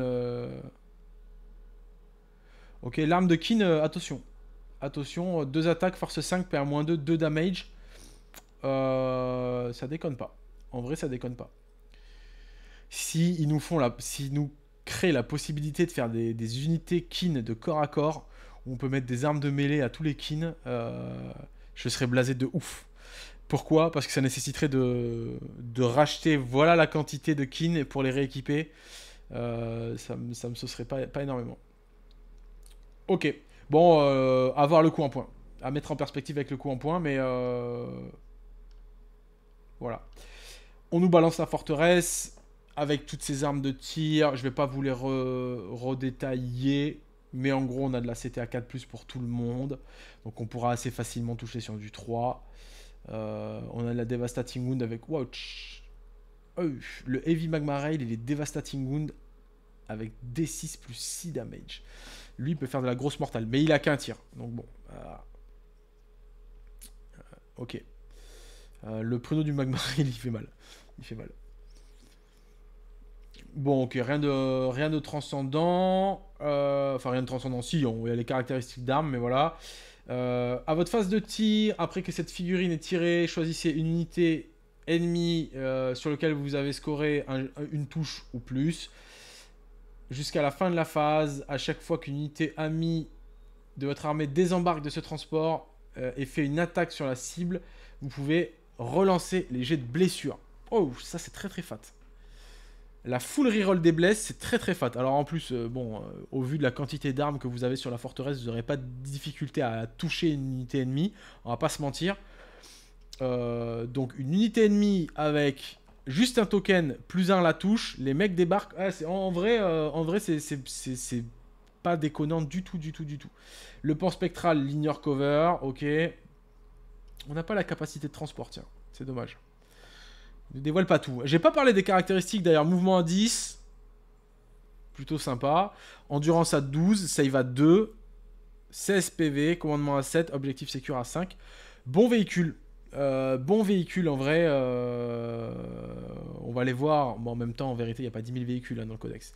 Ok, l'arme de Kin, euh, attention. Attention, 2 euh, attaques, force 5, perd moins 2, 2 damage. Euh, ça déconne pas. En vrai, ça déconne pas. Si ils nous font la... Si nous créent la possibilité de faire des, unités kin de corps à corps, où on peut mettre des armes de mêlée à tous les kin, je serais blasé de ouf. Pourquoi Parce que ça nécessiterait de, racheter voilà la quantité de kin pour les rééquiper. ça, ne me serait pas, pas énormément. Ok. Bon, avoir euh, à le coup en point. À mettre en perspective avec le coup en point, mais. Euh, voilà. On nous balance la forteresse avec toutes ses armes de tir. Je vais pas vous les redétailler. Mais en gros, on a de la CTA 4 pour tout le monde. Donc on pourra assez facilement toucher sur du 3. Euh, on a de la Devastating Wound avec Watch. le Heavy Magma Rail, il est Devastating Wound avec D6 plus 6 damage. Lui, peut faire de la grosse mortale, mais il a qu'un tir. Donc bon. Euh, ok. Euh, le pruneau du magma, il fait mal. Il fait mal. Bon, ok, rien de, rien de transcendant. Euh, enfin, rien de transcendant, si, on, il y a les caractéristiques d'armes, mais voilà. à votre phase de tir, après que cette figurine est tirée, choisissez une unité ennemie sur laquelle vous avez scoré une touche ou plus jusqu'à la fin de la phase. À chaque fois qu'une unité amie de votre armée désembarque de ce transport euh, et fait une attaque sur la cible, vous pouvez relancer les jets de blessures. Oh, ça c'est très très fat. La full reroll des blesses, c'est très très fat. Alors en plus, euh, bon, euh, au vu de la quantité d'armes que vous avez sur la forteresse, vous n'aurez pas de difficulté à toucher une unité ennemie. On va pas se mentir. donc une unité ennemie avec juste un token plus un la touche, les mecs débarquent. en, vrai, euh, c'est pas déconnant du tout, du tout, du tout. Le port spectral, l'ignore cover, ok. On n'a pas la capacité de transport, C'est dommage. ne dévoile pas tout. J'ai pas parlé des caractéristiques d'ailleurs. Mouvement à 10, plutôt sympa. Endurance à 12, save à 2, 16 PV, commandement à 7, objectif secure à 5. Bon véhicule, euh, bon véhicule en vrai. Euh, on va les voir. Bon, en même temps, en vérité, il n'y a pas 10 000 véhicules hein, dans le codex.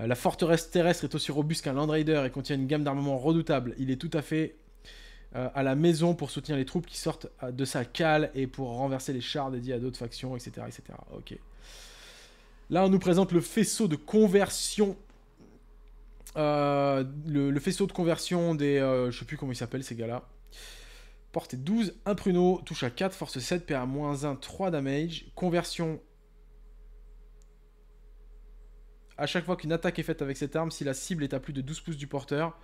Euh, la forteresse terrestre est aussi robuste qu'un Land Raider et contient une gamme d'armement redoutable. Il est tout à fait à la maison pour soutenir les troupes qui sortent de sa cale et pour renverser les chars dédiés à d'autres factions, etc., etc. Ok. Là, on nous présente le faisceau de conversion. Le, le, faisceau de conversion des. je sais plus comment ils s'appellent ces gars-là. Portée 12, un pruneau, touche à 4, force 7, à moins 1, 3 damage. Conversion. À chaque fois qu'une attaque est faite avec cette arme, si la cible est à plus de 12 pouces du porteur,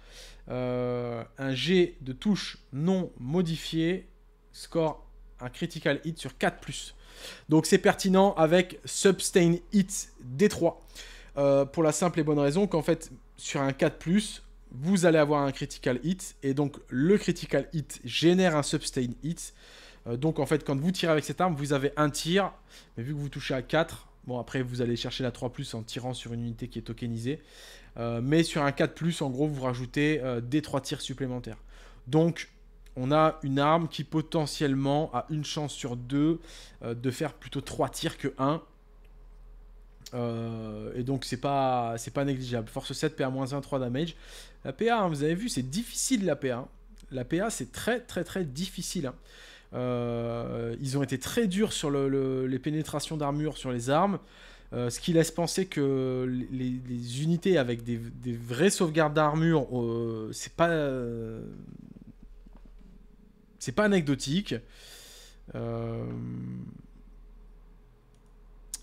euh, un G de touche non modifié score un critical hit sur 4 ⁇ Donc c'est pertinent avec Substain Hit D3. Euh, pour la simple et bonne raison qu'en fait, sur un 4, vous allez avoir un critical hit, et donc le critical hit génère un sustain hit. Euh, donc en fait, quand vous tirez avec cette arme, vous avez un tir, mais vu que vous touchez à 4, bon après vous allez chercher la 3 en tirant sur une unité qui est tokenisée, euh, mais sur un 4 en gros vous rajoutez euh, des 3 tirs supplémentaires. Donc on a une arme qui potentiellement a une chance sur deux de faire plutôt 3 tirs que 1 euh, et donc c'est pas c'est pas négligeable. Force 7, PA-1, 3 damage. La PA, hein, vous avez vu, c'est difficile la PA. Hein. La PA, c'est très très très difficile. Hein. Euh, ils ont été très durs sur les pénétrations d'armure, sur les armes. Euh, ce qui laisse penser que les, unités avec des, des vraies sauvegardes d'armure, c'est pas c'est pas anecdotique. Euh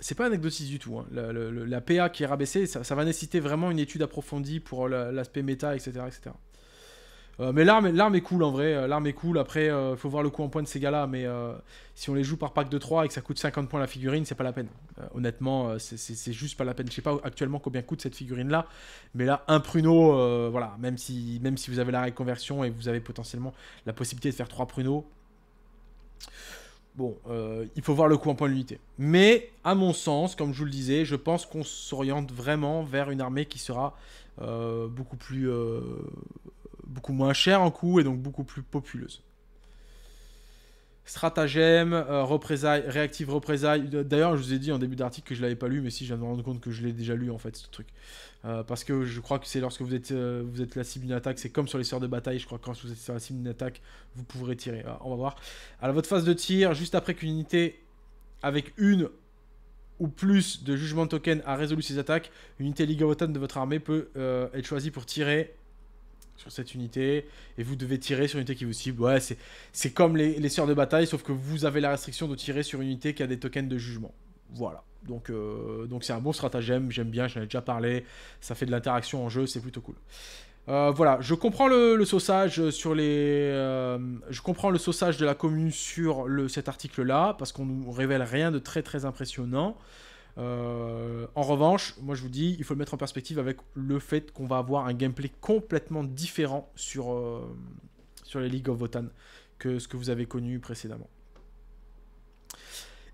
c'est pas anecdotique du tout. Hein. La, PA qui est rabaissée, ça, va nécessiter vraiment une étude approfondie pour euh, l'aspect méta, etc. Euh, mais l'arme est cool en vrai. Euh, l'arme est cool. Après, il faut voir le coup en point de ces gars-là. Mais si on les joue par pack de 3 et que ça coûte 50 points la figurine, c'est pas la peine. honnêtement, c'est juste pas la peine. Je sais pas actuellement combien coûte cette figurine-là. Mais là, un pruneau, voilà. Même si, même si vous avez la réconversion et vous avez potentiellement la possibilité de faire 3 pruneaux. Bon, euh, il faut voir le coût en point de l'unité. Mais, à mon sens, comme je vous le disais, je pense qu'on s'oriente vraiment vers une armée qui sera euh, beaucoup plus. Euh, beaucoup moins chère en coût et donc beaucoup plus populeuse. Stratagème, euh, représailles, réactive représailles. Euh, d'ailleurs, je vous ai dit en début d'article que je ne l'avais pas lu, mais si, je viens de me rendre compte que je l'ai déjà lu en fait, ce truc. Euh, parce que je crois que c'est lorsque vous êtes, vous êtes la cible d'une attaque, c'est comme sur les sœurs de bataille. Je crois que quand vous êtes sur la cible d'une attaque, vous pourrez tirer. Ah, on va voir. Alors, votre phase de tir, juste après qu'une unité avec une ou plus de jugement token a résolu ses attaques, une unité Wotan de votre armée peut être choisie pour tirer sur cette unité et vous devez tirer sur une unité qui vous cible. Ouais, c'est comme les, les sœurs de bataille, sauf que vous avez la restriction de tirer sur une unité qui a des tokens de jugement. Voilà. Donc euh, donc c'est un bon stratagème, j'aime bien, j'en ai déjà parlé, ça fait de l'interaction en jeu, c'est plutôt cool. Euh, voilà, je comprends le, le saussage sur les, euh, je comprends le saussage de la commune sur le, cet article-là parce qu'on nous révèle rien de très très impressionnant. Euh, en revanche, moi je vous dis, il faut le mettre en perspective avec le fait qu'on va avoir un gameplay complètement différent sur, euh, sur les League of Votan que ce que vous avez connu précédemment.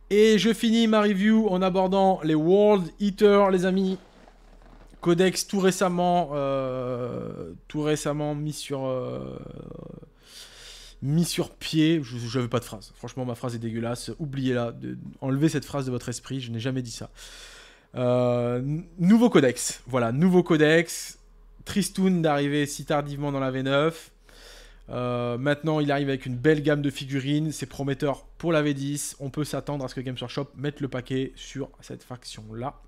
Et je finis ma review en abordant les World Eater, les amis. Codex tout récemment, euh, tout récemment mis sur mis sur pied. Je n'avais pas de phrase. Franchement, ma phrase est dégueulasse. Oubliez-la. Enlevez cette phrase de votre esprit. Je n'ai jamais dit ça. Euh, nouveau codex. Voilà, nouveau codex. Tristoun d'arriver si tardivement dans la V9. Euh, maintenant, il arrive avec une belle gamme de figurines. C'est prometteur pour la V10. On peut s'attendre à ce que Games Workshop mette le paquet sur cette faction-là.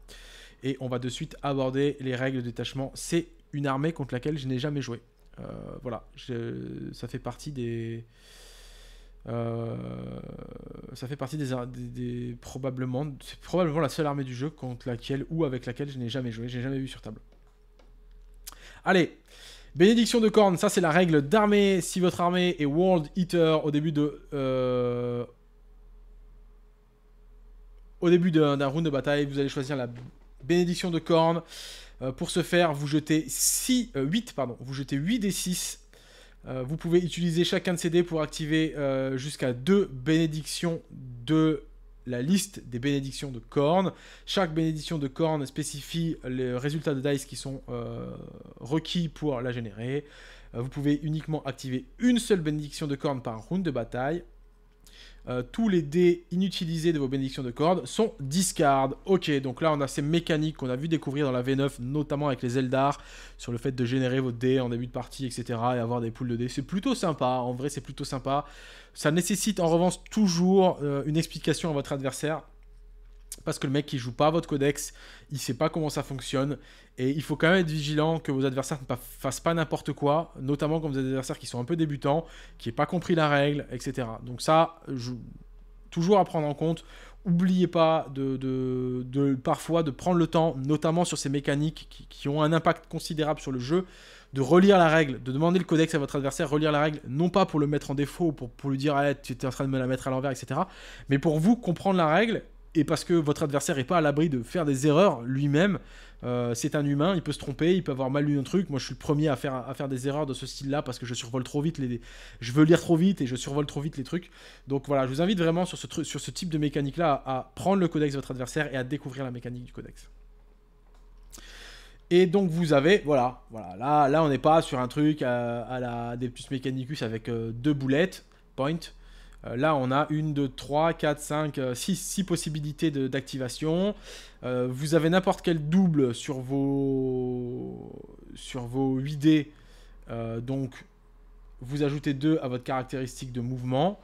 Et on va de suite aborder les règles de détachement. C'est une armée contre laquelle je n'ai jamais joué. Euh, voilà, ça fait partie des. Euh, ça fait partie des, probablement, c'est probablement la seule armée du jeu contre laquelle ou avec laquelle je n'ai jamais joué, j'ai jamais vu sur table. Allez, bénédiction de corne, ça c'est la règle d'armée. Si votre armée est World Eater au début de euh, au début d'un round de bataille, vous allez choisir la bénédiction de corne. Euh, pour ce faire, vous jetez 6, 8, euh, pardon, vous jetez 8 des 6. Euh, vous pouvez utiliser chacun de ces dés pour activer jusqu'à 2 bénédictions de la liste des bénédictions de cornes. Chaque bénédiction de corne spécifie les résultats de dice qui sont requis pour la générer. vous pouvez uniquement activer une seule bénédiction de corne par round de bataille. Euh, tous les dés inutilisés de vos bénédictions de cordes sont discard. Ok, donc là on a ces mécaniques qu'on a vu découvrir dans la V9, notamment avec les Eldar, sur le fait de générer vos dés en début de partie, etc. et avoir des poules de dés. C'est plutôt sympa, en vrai c'est plutôt sympa. Ça nécessite en revanche toujours euh, une explication à votre adversaire parce que le mec qui joue pas à votre codex, il sait pas comment ça fonctionne et il faut quand même être vigilant que vos adversaires ne fassent pas n'importe quoi, notamment quand vous avez des adversaires qui sont un peu débutants, qui n'aient pas compris la règle, etc. Donc ça, je... toujours à prendre en compte. Oubliez pas de, parfois de prendre le temps, notamment sur ces mécaniques qui, ont un impact considérable sur le jeu de relire la règle, de demander le codex à votre adversaire, relire la règle, non pas pour le mettre en défaut, pour, pour lui dire ah, tu es en train de me la mettre à l'envers, etc. Mais pour vous comprendre la règle et parce que votre adversaire n'est pas à l'abri de faire des erreurs lui-même. Euh, c'est un humain, il peut se tromper, il peut avoir mal lu un truc. Moi, je suis le premier à faire, à faire des erreurs de ce style-là parce que je survole trop vite les, je veux lire trop vite et je survole trop vite les trucs. Donc voilà, je vous invite vraiment sur ce, sur ce type de mécanique-là à, prendre le codex de votre adversaire et à découvrir la mécanique du codex. Et donc vous avez, voilà, voilà, là, on n'est pas sur un truc à, la des Mechanicus avec euh, deux boulettes, point, euh, là, on a une, deux, trois, quatre, cinq, euh, six, six possibilités d'activation. Euh, vous avez n'importe quel double sur vos sur vos 8D. donc, vous ajoutez deux à votre caractéristique de mouvement.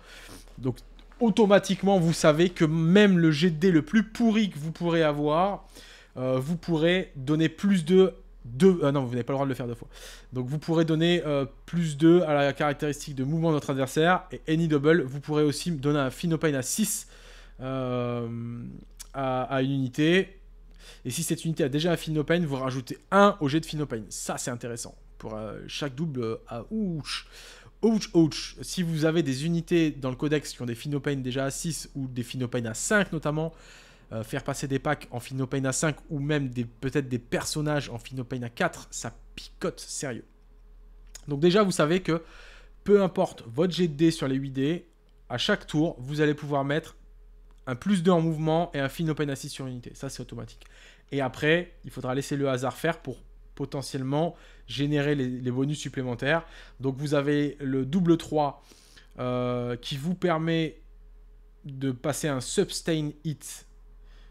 Donc, automatiquement, vous savez que même le jet de le plus pourri que vous pourrez avoir, vous pourrez donner plus de deux. Ah non, vous n'avez pas le droit de le faire deux fois. Donc vous pourrez donner euh, plus 2 à la caractéristique de mouvement de votre adversaire. Et any double, vous pourrez aussi donner un pain euh, à 6 à, une unité. Et si cette unité a déjà un pain, vous rajoutez 1 au jet de pain. Ça, c'est intéressant. Pour chaque double à ouch. Ouch, ouch. Si vous avez des unités dans le codex qui ont des pains déjà à 6 ou des pains à 5 notamment, euh, faire passer des packs en Final Pain à 5 ou même peut-être des personnages en Final Pain 4, ça picote sérieux. Donc déjà, vous savez que peu importe votre jet de sur les 8 d à chaque tour, vous allez pouvoir mettre un plus 2 en mouvement et un Pain à 6 sur unité. Ça, c'est automatique. Et après, il faudra laisser le hasard faire pour potentiellement générer les, bonus supplémentaires. Donc, vous avez le double 3 euh, qui vous permet de passer un Substain hit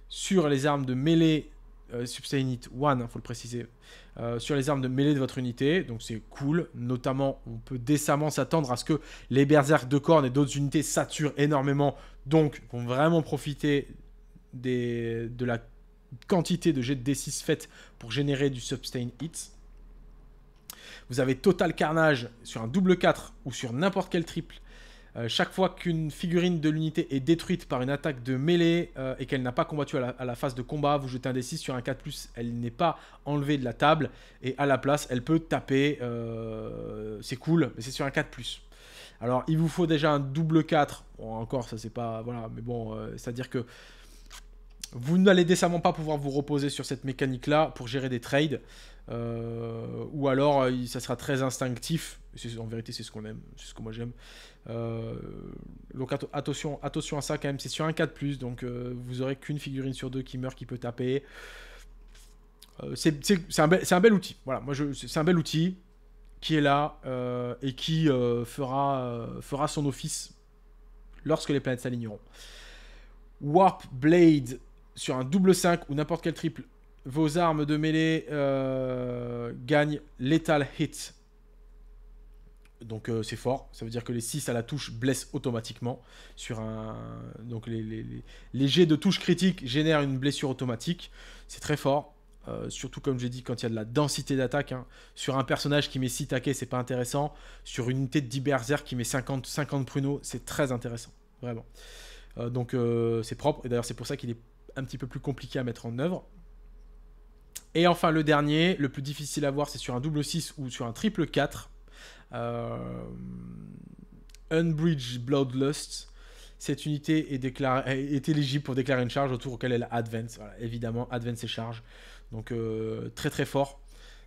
sur les armes de mêlée euh, Substain hit 1, il hein, faut le préciser, euh, sur les armes de mêlée de votre unité. Donc c'est cool. Notamment, on peut décemment s'attendre à ce que les berserk de cornes et d'autres unités saturent énormément. Donc vont vraiment profiter de la quantité de jets de D6 faits pour générer du Substain hit. Vous avez Total Carnage sur un double 4 ou sur n'importe quel triple euh, chaque fois qu'une figurine de l'unité est détruite par une attaque de mêlée euh, et qu'elle n'a pas combattu à la, phase de combat, vous jetez un D6 sur un 4+, elle n'est pas enlevée de la table et à la place, elle peut taper. Euh, c'est cool, mais c'est sur un 4+. Alors, il vous faut déjà un double 4. encore, ça c'est pas... Voilà, mais bon, c'est-à-dire que vous n'allez décemment pas pouvoir vous reposer sur cette mécanique-là pour gérer des trades. ou alors, ça sera très instinctif. En vérité, c'est ce qu'on aime, c'est ce que moi j'aime. Euh, donc attention, attention à ça quand même, c'est sur un 4 ⁇ donc euh, vous aurez qu'une figurine sur deux qui meurt, qui peut taper. Euh, c'est un, bel outil, voilà, moi c'est un bel outil qui est là et qui fera, fera son office lorsque les planètes s'aligneront. Warp Blade sur un double 5 ou n'importe quel triple, vos armes de mêlée gagnent Lethal Hit donc euh, c'est fort, ça veut dire que les 6 à la touche blessent automatiquement. Sur un... Donc les, les, jets de touche critique génèrent une blessure automatique. C'est très fort. Euh, surtout comme j'ai dit quand il y a de la densité d'attaque. Hein. Sur un personnage qui met 6 taquets, c'est pas intéressant. Sur une unité de 10 qui met 50, 50 pruneaux, c'est très intéressant. Vraiment. Euh, donc c'est propre. Et d'ailleurs c'est pour ça qu'il est un petit peu plus compliqué à mettre en œuvre. Et enfin le dernier, le plus difficile à voir, c'est sur un double 6 ou sur un triple 4. Euh, Unbridge Bloodlust. Cette unité est, est, éligible pour déclarer une charge autour auquel elle advance. évidemment, advance et charge. Donc euh, très très fort.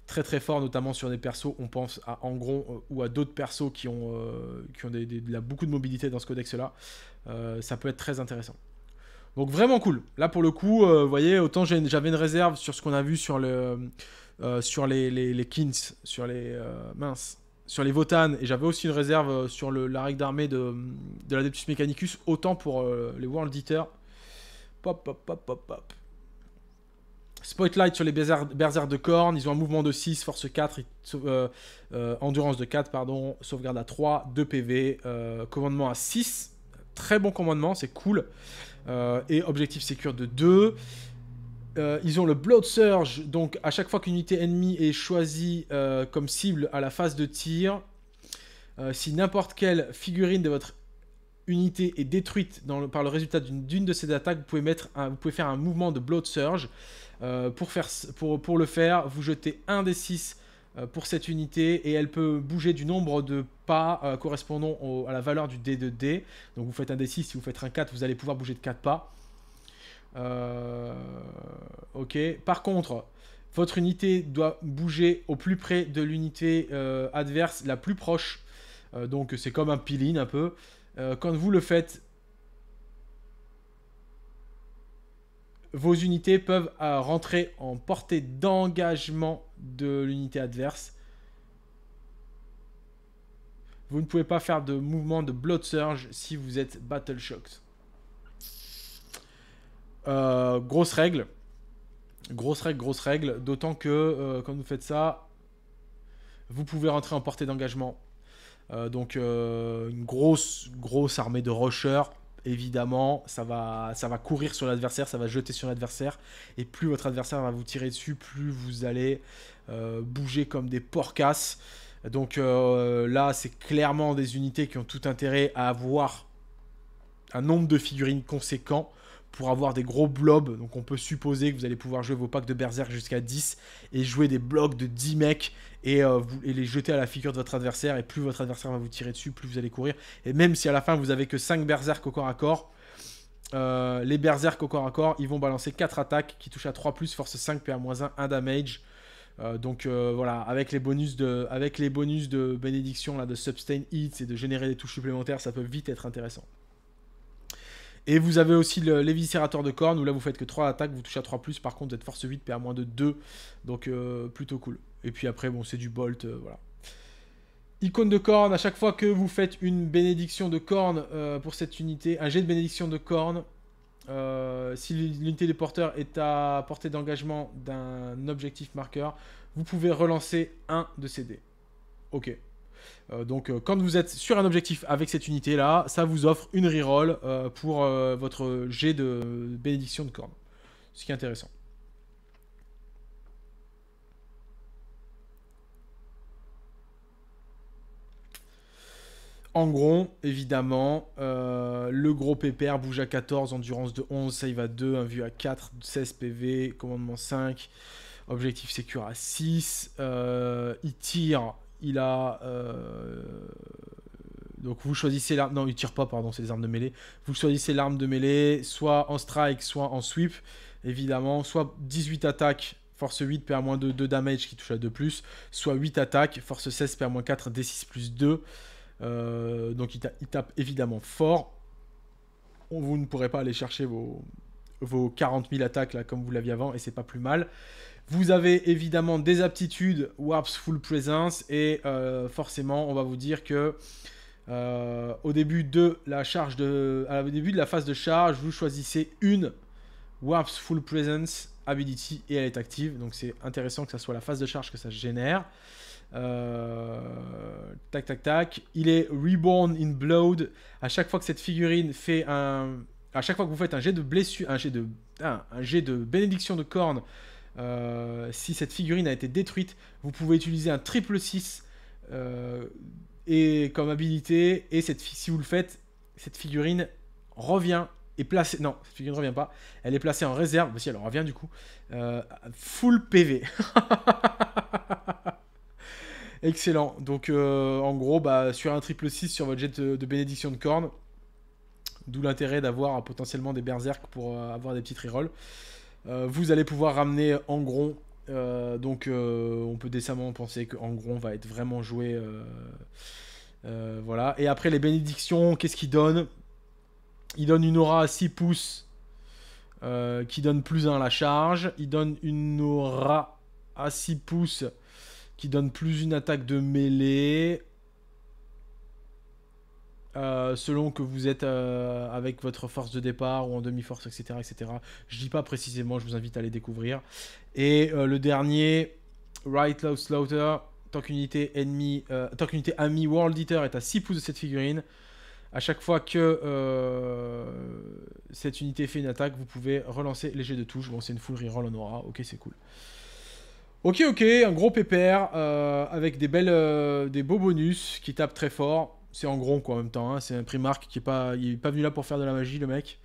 Très très fort, notamment sur des persos. On pense à Angron euh, ou à d'autres persos qui ont, qui ont beaucoup de mobilité dans ce codex-là. ça peut être très intéressant. Donc vraiment cool. Là pour le coup, vous voyez, autant j'avais une réserve sur ce qu'on a vu sur, le, sur les, les, Kings, sur les minces sur les Votan et j'avais aussi une réserve euh, sur le, la règle d'armée de, de l'Adeptus Mechanicus, autant pour euh, les World Eater. Pop, pop, pop, pop, pop. Spotlight sur les Berserk de Corne, ils ont un mouvement de 6, force 4, euh, endurance de 4, pardon, sauvegarde à 3, 2 PV, commandement à 6. Très bon commandement, c'est cool. et objectif sécure de 2. Euh, ils ont le Blood Surge, donc à chaque fois qu'une unité ennemie est choisie euh, comme cible à la phase de tir, euh, si n'importe quelle figurine de votre unité est détruite par le résultat d'une de ces attaques, vous pouvez, faire un mouvement de Blood Surge. pour, le faire, vous jetez un des 6 pour cette unité et elle peut bouger du nombre de pas correspondant à la valeur du d de d Donc vous faites un D6, si vous faites un 4, vous allez pouvoir bouger de 4 pas. Euh, ok. Par contre, votre unité doit bouger au plus près de l'unité euh, adverse la plus proche. Euh, donc c'est comme un peeling un peu. quand vous le faites, vos unités peuvent rentrer en portée d'engagement de l'unité adverse. Vous ne pouvez pas faire de mouvement de Blood Surge si vous êtes Battle Shocked. Euh, grosse règle. Grosse règle, grosse règle. D'autant que euh, quand vous faites ça, vous pouvez rentrer en portée d'engagement. Euh, donc une grosse, grosse armée de rushers. Évidemment, ça va, ça va courir sur l'adversaire, ça va jeter sur l'adversaire. Et plus votre adversaire va vous tirer dessus, plus vous allez bouger comme des porcasses. Donc là, c'est clairement des unités qui ont tout intérêt à avoir un nombre de figurines conséquent pour avoir des gros blobs. Donc on peut supposer que vous allez pouvoir jouer vos packs de berserk jusqu'à 10 et jouer des blocs de 10 mecs euh, et, les jeter à la figure de votre adversaire. Et plus votre adversaire va vous tirer dessus, plus vous allez courir. Et même si à la fin vous avez que 5 berserk au corps à corps, euh, les berserk au corps à corps, ils vont balancer 4 attaques qui touchent à 3, force 5, PA-1, 1 damage. Euh, donc voilà, avec les bonus de, avec les bonus de bénédiction là, de sustain hits et de générer des touches supplémentaires, ça peut vite être intéressant. Et vous avez aussi l'éviscérateur de corne, où là vous faites que 3 attaques, vous touchez à 3 plus, par contre vous êtes force 8, PA moins de 2, donc euh, plutôt cool. Et puis après, bon, c'est du bolt, euh, voilà. Icône de corne, à chaque fois que vous faites une bénédiction de corne euh, pour cette unité, un jet de bénédiction de corne, si l'unité des porteurs est à portée d'engagement d'un objectif marqueur, vous pouvez relancer un de ces dés. Ok. Euh, donc euh, quand vous êtes sur un objectif avec cette unité là, ça vous offre une reroll euh, pour votre jet de bénédiction de corne. Ce qui est intéressant. En gros, évidemment, le gros pépère bouge à 14, endurance de 11, save à 2, un vue à 4, 16 PV, commandement 5, objectif sécure à 6. il tire il a. Euh, donc vous choisissez l'arme. Non, il tire pas, pardon, c'est les armes de mêlée. Vous choisissez l'arme de mêlée, soit en strike, soit en sweep, évidemment. Soit 18 attaques, force 8, perd moins 2, 2 damage qui touche à 2 plus. Soit 8 attaques, force 16, perd moins 4, D6 plus 2. Euh, donc il, tape évidemment fort. vous ne pourrez pas aller chercher vos, vos 40 000 attaques là comme vous l'aviez avant et c'est pas plus mal. Vous avez évidemment des aptitudes Warps Full Presence et euh, forcément on va vous dire que euh, au début de la charge de, au début de la phase de charge, vous choisissez une Warps Full Presence Ability et elle est active. Donc c'est intéressant que ça soit la phase de charge que ça génère. Euh, tac tac tac. Il est reborn in blood. À chaque fois que cette figurine fait un, à chaque fois que vous faites un jet de blessure, un jet de, un jet de bénédiction de corne euh, si cette figurine a été détruite, vous pouvez utiliser un triple 6 euh, et, comme habilité. Et cette, si vous le faites, cette figurine revient et placée. Non, cette figurine ne revient pas. Elle est placée en réserve. Voici. Bah elle revient du coup. Euh, full PV. Excellent. Donc en gros, bah, sur un triple 6 sur votre jet de, bénédiction de corne. D'où l'intérêt d'avoir potentiellement des berserk pour avoir des petites rerolls. Euh, vous allez pouvoir ramener Angron. Euh, donc euh, on peut décemment penser que va être vraiment joué. voilà. Et après les bénédictions, qu'est-ce qu'il donne Il donne une aura à 6 pouces qui donne plus 1 à la charge. Il donne une aura à 6 pouces qui donne plus une attaque de mêlée. Euh, selon que vous êtes euh, avec votre force de départ ou en demi-force, etc., etc. Je dis pas précisément, je vous invite à les découvrir. Et euh, le dernier, Right Loud Slaughter, tant qu'unité ennemie, World Eater est à 6 pouces de cette figurine, à chaque fois que cette unité fait une attaque, vous pouvez relancer les jets de touche. Bon, c'est une full reroll en ok, c'est cool. Ok, ok, un gros pépère avec des belles, des beaux bonus qui tapent très fort c'est en gros quoi en même temps. Hein. C'est un Primark qui est pas, est pas venu là pour faire de la magie, le mec.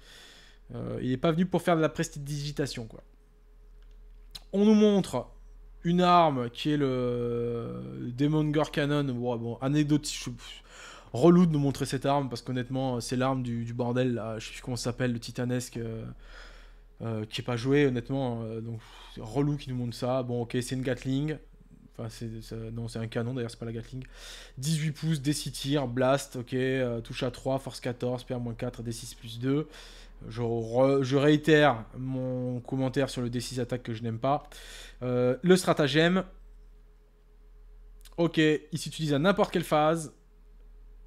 Euh, il est pas venu pour faire de la prestidigitation quoi. On nous montre une arme qui est le Demon Cannon. Bon, anecdote, je... relou de nous montrer cette arme parce qu'honnêtement, c'est l'arme du, bordel là. Je sais plus comment ça s'appelle, le titanesque. Euh, euh, qui n'est pas joué honnêtement, donc relou qui nous montre ça. Bon ok c'est une Gatling, Enfin, c'est, non, c'est un canon d'ailleurs, c'est pas la Gatling. 18 pouces, D6 tir, blast, ok, euh, touche à 3, force 14, PR-4, D6 plus 2. Je, réitère mon commentaire sur le D6 attaque que je n'aime pas. Euh, le stratagème. Ok, il s'utilise à n'importe quelle phase.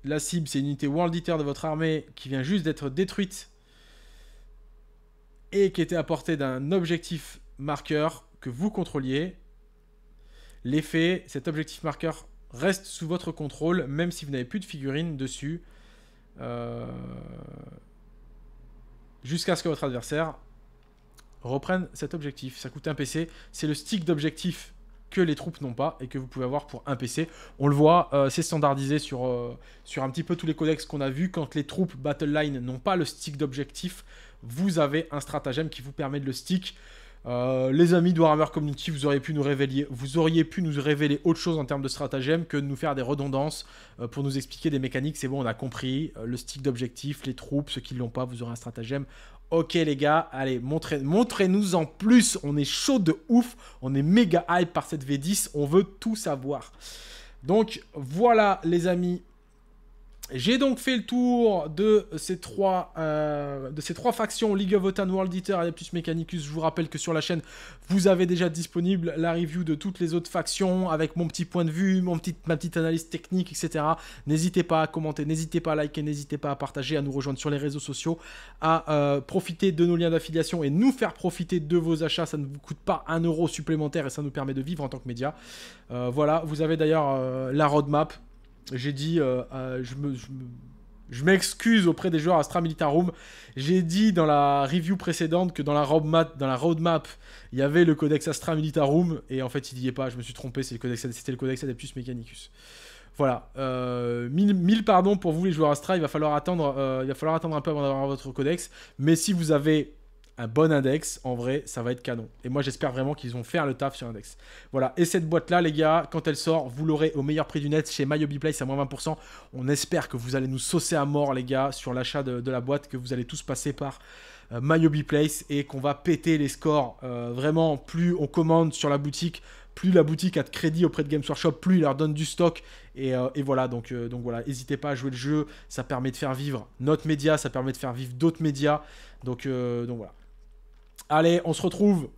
La cible, c'est une unité World Eater de votre armée qui vient juste d'être détruite et qui était à portée d'un objectif marqueur que vous contrôliez. L'effet, cet objectif marqueur reste sous votre contrôle, même si vous n'avez plus de figurine dessus, euh, jusqu'à ce que votre adversaire reprenne cet objectif. Ça coûte un PC, c'est le stick d'objectif que les troupes n'ont pas et que vous pouvez avoir pour un PC. On le voit, euh, c'est standardisé sur, euh, sur un petit peu tous les codex qu'on a vu. Quand les troupes Battle Line n'ont pas le stick d'objectif, vous avez un stratagème qui vous permet de le stick. Euh, les amis de Warhammer Community, vous auriez, pu nous révéler, vous auriez pu nous révéler autre chose en termes de stratagème que de nous faire des redondances euh, pour nous expliquer des mécaniques. C'est bon, on a compris. Euh, le stick d'objectif, les troupes, ceux qui ne l'ont pas, vous aurez un stratagème. Ok les gars, allez, montrez, montrez-nous en plus. On est chaud de ouf. On est méga hype par cette V10. On veut tout savoir. Donc voilà les amis, j'ai donc fait le tour de ces trois, euh, de ces trois factions, League of Otan, World Eater et Plus Mechanicus. Je vous rappelle que sur la chaîne, vous avez déjà disponible la review de toutes les autres factions avec mon petit point de vue, mon ma petite analyse technique, etc. N'hésitez pas à commenter, n'hésitez pas à liker, n'hésitez pas à partager, à nous rejoindre sur les réseaux sociaux, à euh, profiter de nos liens d'affiliation et nous faire profiter de vos achats. Ça ne vous coûte pas un euro supplémentaire et ça nous permet de vivre en tant que média. Euh, voilà, vous avez d'ailleurs la roadmap j'ai dit, euh, euh, je je m'excuse auprès des joueurs Astra Militarum. J'ai dit dans la review précédente que dans la roadmap, dans la roadmap, il y avait le codex Astra Militarum et en fait il n'y est pas. Je me suis trompé, c'était le codex Adeptus Mechanicus. Voilà, euh, mille, pardons pour vous les joueurs Astra. Il va falloir attendre, il va falloir attendre un peu avant d'avoir votre codex. Mais si vous avez un bon index, en vrai, ça va être canon. Et moi, j'espère vraiment qu'ils vont faire le taf sur index. Voilà. Et cette boîte-là, les gars, quand elle sort, vous l'aurez au meilleur prix du net chez MyObiPlace à moins 20%. On espère que vous allez nous saucer à mort, les gars, sur l'achat de, la boîte, que vous allez tous passer par euh, MyObiPlace et qu'on va péter les scores. Euh, vraiment, plus on commande sur la boutique, plus la boutique a de crédit auprès de Games Workshop, plus il leur donne du stock. Et, euh, voilà, donc, voilà, n'hésitez pas à jouer le jeu. Ça permet de faire vivre notre média, ça permet de faire vivre d'autres médias. Donc, donc voilà. Allez, on se retrouve.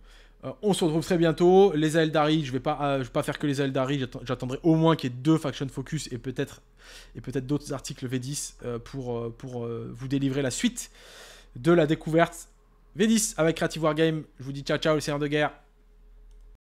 Euh, on se retrouve très bientôt. Les Aeldari, je vais euh, je vais pas faire que les Aeldari. J'attendrai au moins qu'il y ait deux Faction Focus et peut-être et peut-être d'autres articles V10 euh, pour, pour vous délivrer la suite de la découverte V10 avec Creative Wargame. Je vous dis ciao ciao les Seigneurs de guerre.